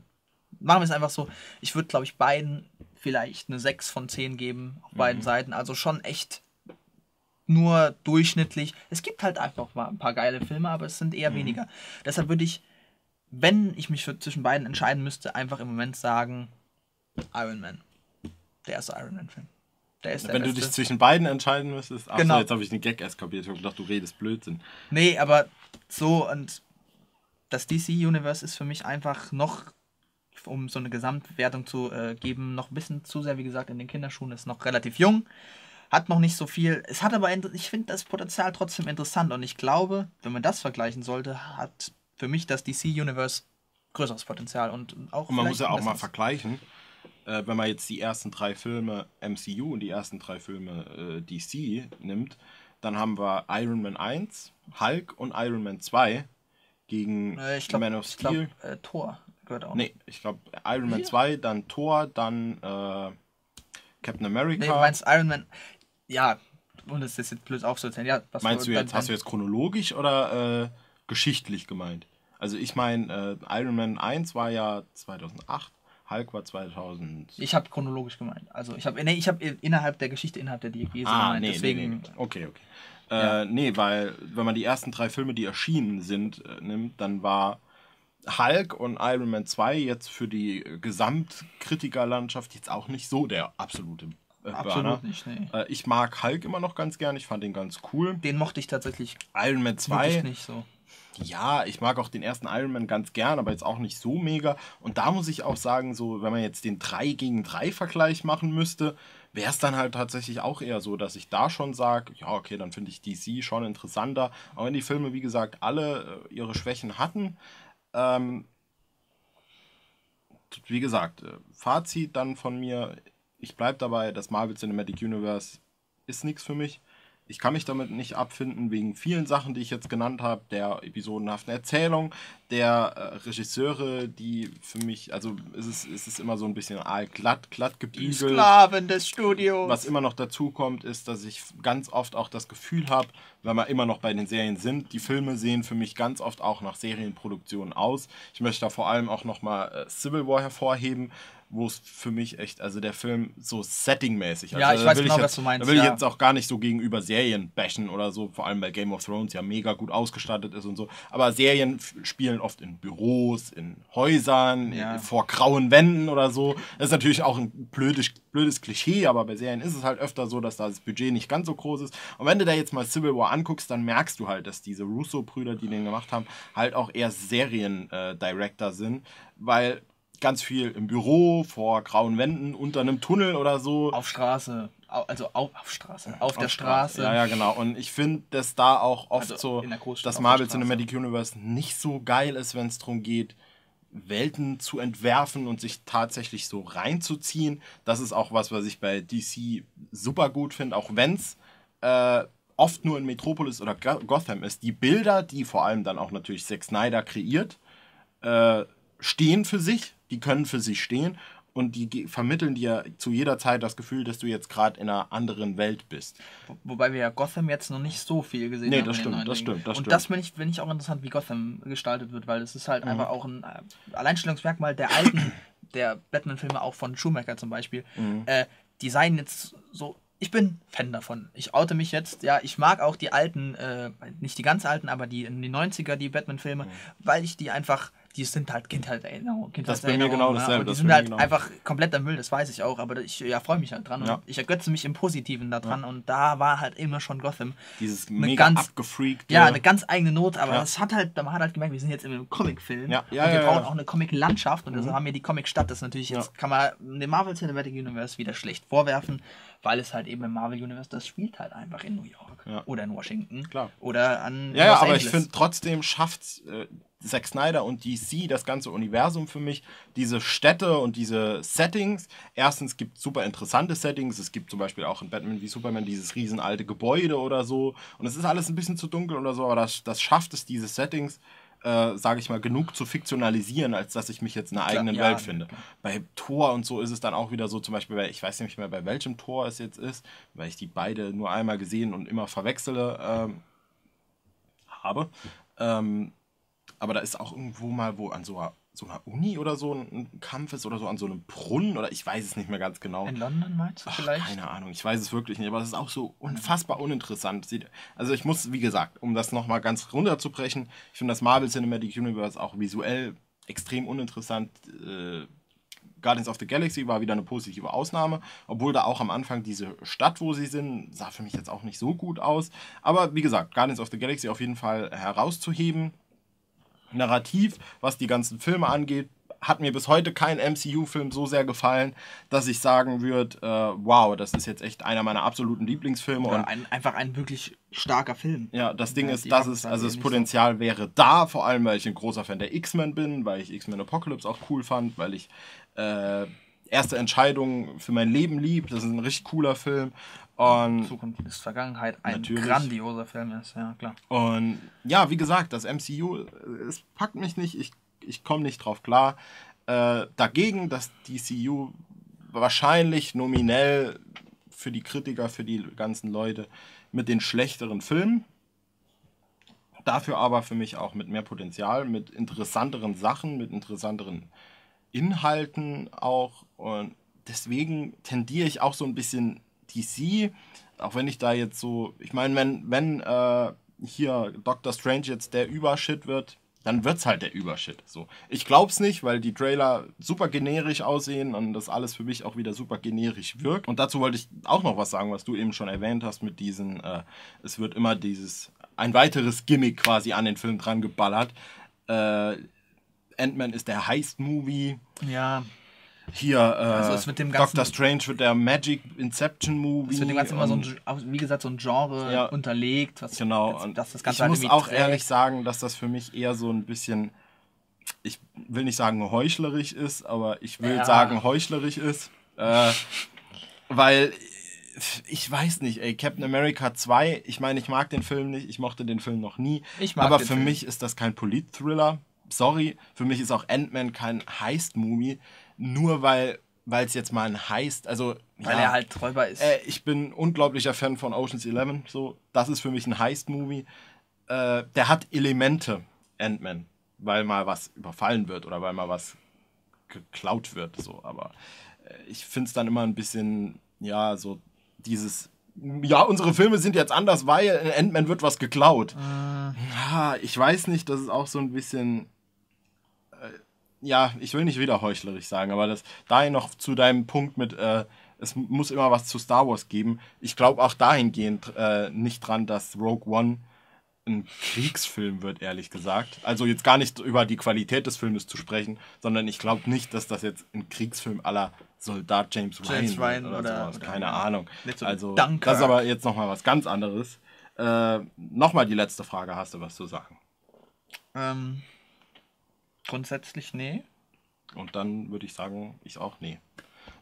[SPEAKER 2] Machen wir es einfach so. Ich würde, glaube ich, beiden vielleicht eine 6 von 10 geben, auf mhm. beiden mhm. Seiten. Also schon echt nur durchschnittlich. Es gibt halt einfach mal ein paar geile Filme, aber es sind eher mhm. weniger. Deshalb würde ich, wenn ich mich für, zwischen beiden entscheiden müsste, einfach im Moment sagen: Iron Man. Der erste Iron Man-Film. Der ist der Wenn Beste. du dich zwischen beiden entscheiden müsstest, ach genau. so, jetzt
[SPEAKER 1] habe ich einen Gag eskapiert. Ich habe gedacht, du redest Blödsinn.
[SPEAKER 2] Nee, aber so und das DC-Universe ist für mich einfach noch, um so eine Gesamtwertung zu äh, geben, noch ein bisschen zu sehr, wie gesagt, in den Kinderschuhen, ist noch relativ jung, hat noch nicht so viel. Es hat aber, ich finde das Potenzial trotzdem interessant und ich glaube, wenn man das vergleichen sollte, hat
[SPEAKER 1] für mich das DC-Universe größeres Potenzial und auch. Und man muss ja auch mal vergleichen äh, wenn man jetzt die ersten drei Filme MCU und die ersten drei Filme äh, DC nimmt, dann haben wir Iron Man 1, Hulk und Iron Man 2 gegen äh, glaub, Man of Steel. Ich glaub, äh, Thor gehört auch. Nee, ich glaube Iron Man Hier? 2, dann Thor, dann äh, Captain America. Nee, du meinst Iron Man. Ja, und das ist jetzt blöd aufzuzählen. Ja, meinst du jetzt, hast du jetzt chronologisch oder äh, geschichtlich gemeint? Also ich meine, Iron Man 1 war ja 2008, Hulk war 2000.
[SPEAKER 2] Ich habe chronologisch gemeint. Also ich habe nee, ich habe innerhalb der Geschichte innerhalb der Diegese ah, gemeint. Nee, deswegen. Nee,
[SPEAKER 1] nee. Okay, okay. Äh, ja. Nee, weil wenn man die ersten drei Filme, die erschienen sind, äh, nimmt, dann war Hulk und Iron Man 2 jetzt für die Gesamtkritikerlandschaft jetzt auch nicht so der absolute äh, Absolut Burner. nicht, nee. Äh, ich mag Hulk immer noch ganz gern, ich fand ihn ganz cool. Den mochte ich tatsächlich. Iron Man 2 ich nicht so ja, ich mag auch den ersten Iron Man ganz gern, aber jetzt auch nicht so mega. Und da muss ich auch sagen, so, wenn man jetzt den 3 gegen 3 Vergleich machen müsste, wäre es dann halt tatsächlich auch eher so, dass ich da schon sage, ja, okay, dann finde ich DC schon interessanter. Auch wenn die Filme, wie gesagt, alle äh, ihre Schwächen hatten. Ähm, wie gesagt, äh, Fazit dann von mir, ich bleibe dabei, das Marvel Cinematic Universe ist nichts für mich ich kann mich damit nicht abfinden, wegen vielen Sachen, die ich jetzt genannt habe, der episodenhaften Erzählung, der äh, Regisseure, die für mich, also es ist, es ist immer so ein bisschen glatt, glatt gebügelt. Die Sklaven des Studios. Was immer noch dazu kommt, ist, dass ich ganz oft auch das Gefühl habe, wenn wir immer noch bei den Serien sind, die Filme sehen für mich ganz oft auch nach Serienproduktionen aus. Ich möchte da vor allem auch nochmal äh, Civil War hervorheben, wo es für mich echt, also der Film so settingmäßig. Also ja, ich weiß genau, ich jetzt, was du meinst. Da will ja. ich jetzt auch gar nicht so gegenüber Serien bashen oder so, vor allem bei Game of Thrones ja mega gut ausgestattet ist und so. Aber Serien spielen oft in Büros, in Häusern, ja. in, vor grauen Wänden oder so. Das ist natürlich auch ein blödes, blödes Klischee, aber bei Serien ist es halt öfter so, dass da das Budget nicht ganz so groß ist. Und wenn du da jetzt mal Civil War anguckst, dann merkst du halt, dass diese Russo-Brüder, die den gemacht haben, halt auch eher Serien-Director äh, sind, weil ganz viel im Büro, vor grauen Wänden, unter einem Tunnel oder so. Auf Straße. Also auf, auf Straße. Auf, auf der Straße. Straße. Ja, ja, genau. Und ich finde, dass da auch oft also so, dass Marvel Cinematic Universe nicht so geil ist, wenn es darum geht, Welten zu entwerfen und sich tatsächlich so reinzuziehen. Das ist auch was, was ich bei DC super gut finde, auch wenn es äh, oft nur in Metropolis oder Gotham ist. Die Bilder, die vor allem dann auch natürlich Zack Snyder kreiert, äh, stehen für sich die können für sich stehen und die vermitteln dir zu jeder Zeit das Gefühl, dass du jetzt gerade in einer anderen Welt bist. wobei wir ja Gotham jetzt noch nicht so viel gesehen nee, haben. Nee, das stimmt, das stimmt, das und stimmt. Und das finde
[SPEAKER 2] ich, find ich auch interessant, wie Gotham gestaltet wird, weil es ist halt mhm. einfach auch ein äh, Alleinstellungsmerkmal der alten, der Batman-Filme, auch von Schumacher zum Beispiel. Mhm. Äh, die seien jetzt so. Ich bin Fan davon. Ich oute mich jetzt. Ja, ich mag auch die alten, äh, nicht die ganz alten, aber die in die 90er, die Batman-Filme, mhm. weil ich die einfach die sind halt Kind halt Erinnerung. das ist halt bei mir genau dasselbe. Ja. Ne, die das sind halt genau. einfach kompletter Müll, das weiß ich auch, aber ich ja, freue mich halt dran. Ja. ich ergötze mich im Positiven daran ja. und da war halt immer schon Gotham.
[SPEAKER 1] Dieses eine mega ganz, abgefreakte. Ja, eine ganz
[SPEAKER 2] eigene Not, aber das hat halt, man hat halt gemerkt, wir sind jetzt in einem Comicfilm ja. Ja, und wir brauchen auch eine Comic-Landschaft und mhm. also haben wir die Comic-Stadt. Das natürlich jetzt kann man dem Marvel Cinematic Universe wieder schlecht vorwerfen, weil es halt eben im Marvel Universe, das spielt halt einfach in New York ja. oder in Washington Klar. oder an. Ja, Los aber ich finde
[SPEAKER 1] trotzdem schafft äh, Zack Snyder und DC, das ganze Universum für mich, diese Städte und diese Settings. Erstens gibt es super interessante Settings. Es gibt zum Beispiel auch in Batman wie Superman dieses riesenalte Gebäude oder so. Und es ist alles ein bisschen zu dunkel oder so, aber das, das schafft es, diese Settings äh, sage ich mal, genug zu fiktionalisieren, als dass ich mich jetzt in einer eigenen ja, Welt finde. Klar. Bei Tor und so ist es dann auch wieder so, zum Beispiel, bei, ich weiß nicht mehr, bei welchem Tor es jetzt ist, weil ich die beide nur einmal gesehen und immer verwechsele ähm, habe. Ähm, aber da ist auch irgendwo mal, wo an so einer so einer Uni oder so ein Kampf ist oder so an so einem Brunnen oder ich weiß es nicht mehr ganz genau. In
[SPEAKER 2] London meinst
[SPEAKER 1] du Ach, vielleicht? Keine Ahnung, ich weiß es wirklich nicht, aber es ist auch so hm. unfassbar uninteressant. Also ich muss, wie gesagt, um das nochmal ganz runterzubrechen, ich finde das Marvel Cinematic Universe auch visuell extrem uninteressant. Äh, Guardians of the Galaxy war wieder eine positive Ausnahme, obwohl da auch am Anfang diese Stadt, wo sie sind, sah für mich jetzt auch nicht so gut aus. Aber wie gesagt, Guardians of the Galaxy auf jeden Fall herauszuheben. Narrativ, was die ganzen Filme angeht, hat mir bis heute kein MCU-Film so sehr gefallen, dass ich sagen würde, äh, wow, das ist jetzt echt einer meiner absoluten Lieblingsfilme. Oder und ein,
[SPEAKER 2] einfach ein wirklich starker Film. Ja, das Ding also ist, das ist, also das
[SPEAKER 1] Potenzial so. wäre da, vor allem, weil ich ein großer Fan der X-Men bin, weil ich X-Men Apocalypse auch cool fand, weil ich äh, erste Entscheidungen für mein Leben lieb. Das ist ein richtig cooler Film. Und Zukunft ist Vergangenheit ein natürlich. grandioser Film ist, ja klar. Und ja, wie gesagt, das MCU, äh, es packt mich nicht, ich, ich komme nicht drauf klar. Äh, dagegen, dass DCU wahrscheinlich nominell für die Kritiker, für die ganzen Leute mit den schlechteren Filmen, dafür aber für mich auch mit mehr Potenzial, mit interessanteren Sachen, mit interessanteren Inhalten auch. Und deswegen tendiere ich auch so ein bisschen DC, auch wenn ich da jetzt so, ich meine, wenn, wenn äh, hier Doctor Strange jetzt der Übershit wird, dann wird es halt der Übershit. So. Ich glaub's nicht, weil die Trailer super generisch aussehen und das alles für mich auch wieder super generisch wirkt. Und dazu wollte ich auch noch was sagen, was du eben schon erwähnt hast mit diesen, äh, es wird immer dieses, ein weiteres Gimmick quasi an den Film dran geballert. Äh, Ant-Man ist der Heist-Movie. Ja. Hier, also äh, also Doctor Strange mit der Magic Inception Movie. Das wird dem Ganzen immer so ein, also wie gesagt, so ein Genre ja, unterlegt. Was, genau. Und das, das Ganze ich halt muss auch trägt. ehrlich sagen, dass das für mich eher so ein bisschen, ich will nicht sagen heuchlerisch ist, aber ich will ja. sagen heuchlerisch ist. Äh, weil ich weiß nicht, ey, Captain America 2, ich meine, ich mag den Film nicht, ich mochte den Film noch nie, Ich mag aber für Film. mich ist das kein Polit-Thriller. Sorry, für mich ist auch Ant-Man kein Heist-Movie nur weil weil es jetzt mal ein heißt, also weil ja, er halt träuber ist. Äh, ich bin unglaublicher Fan von Ocean's Eleven, so das ist für mich ein Heist-Movie. Äh, der hat Elemente Ant-Man, weil mal was überfallen wird oder weil mal was geklaut wird, so. Aber äh, ich finde es dann immer ein bisschen, ja, so dieses ja, unsere Filme sind jetzt anders, weil in Ant-Man wird was geklaut. Ah. ah ich weiß nicht, das ist auch so ein bisschen, ja, ich will nicht wieder heuchlerisch sagen, aber das dahin noch zu deinem Punkt mit, äh, es muss immer was zu Star Wars geben. Ich glaube auch dahingehend äh, nicht dran, dass Rogue One ein Kriegsfilm wird, ehrlich gesagt. Also jetzt gar nicht über die Qualität des Filmes zu sprechen, sondern ich glaube nicht, dass das jetzt ein Kriegsfilm aller Soldat James, James Ryan, Ryan oder, oder, sowas. Oder Keine oder Ahnung. So also Dunkirk. das ist aber jetzt noch mal was ganz anderes. Äh, Nochmal die letzte Frage, hast du was zu sagen? Ähm, Grundsätzlich nee. Und dann würde ich sagen, ich auch nee.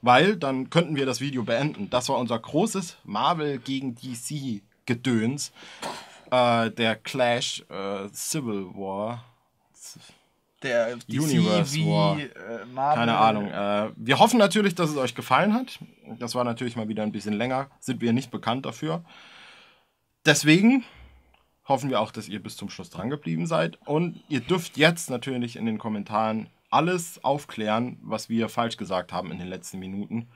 [SPEAKER 1] Weil dann könnten wir das Video beenden. Das war unser großes Marvel gegen DC Gedöns. Äh, der Clash äh, Civil War.
[SPEAKER 2] Der DC Universe War. Äh, Marvel. Keine Ahnung.
[SPEAKER 1] Äh, wir hoffen natürlich, dass es euch gefallen hat. Das war natürlich mal wieder ein bisschen länger. Sind wir nicht bekannt dafür. Deswegen hoffen wir auch, dass ihr bis zum Schluss dran geblieben seid. Und ihr dürft jetzt natürlich in den Kommentaren alles aufklären, was wir falsch gesagt haben in den letzten Minuten.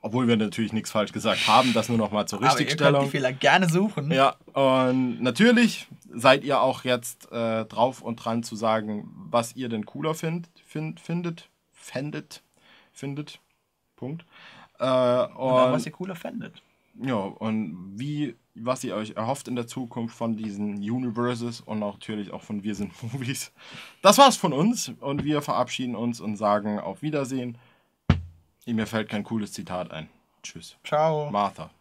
[SPEAKER 1] Obwohl wir natürlich nichts falsch gesagt haben, das nur nochmal zur Richtigstellung. Aber ihr könnt die Fehler gerne suchen. Ja, und natürlich seid ihr auch jetzt äh, drauf und dran zu sagen, was ihr denn cooler find, find, findet, fändet, findet, Punkt. Äh, und, und was ihr cooler fändet. Ja, und wie was ihr euch erhofft in der Zukunft von diesen Universes und natürlich auch von Wir sind Movies. Das war's von uns und wir verabschieden uns und sagen auf Wiedersehen. Mir fällt kein cooles Zitat ein. Tschüss. Ciao. Martha.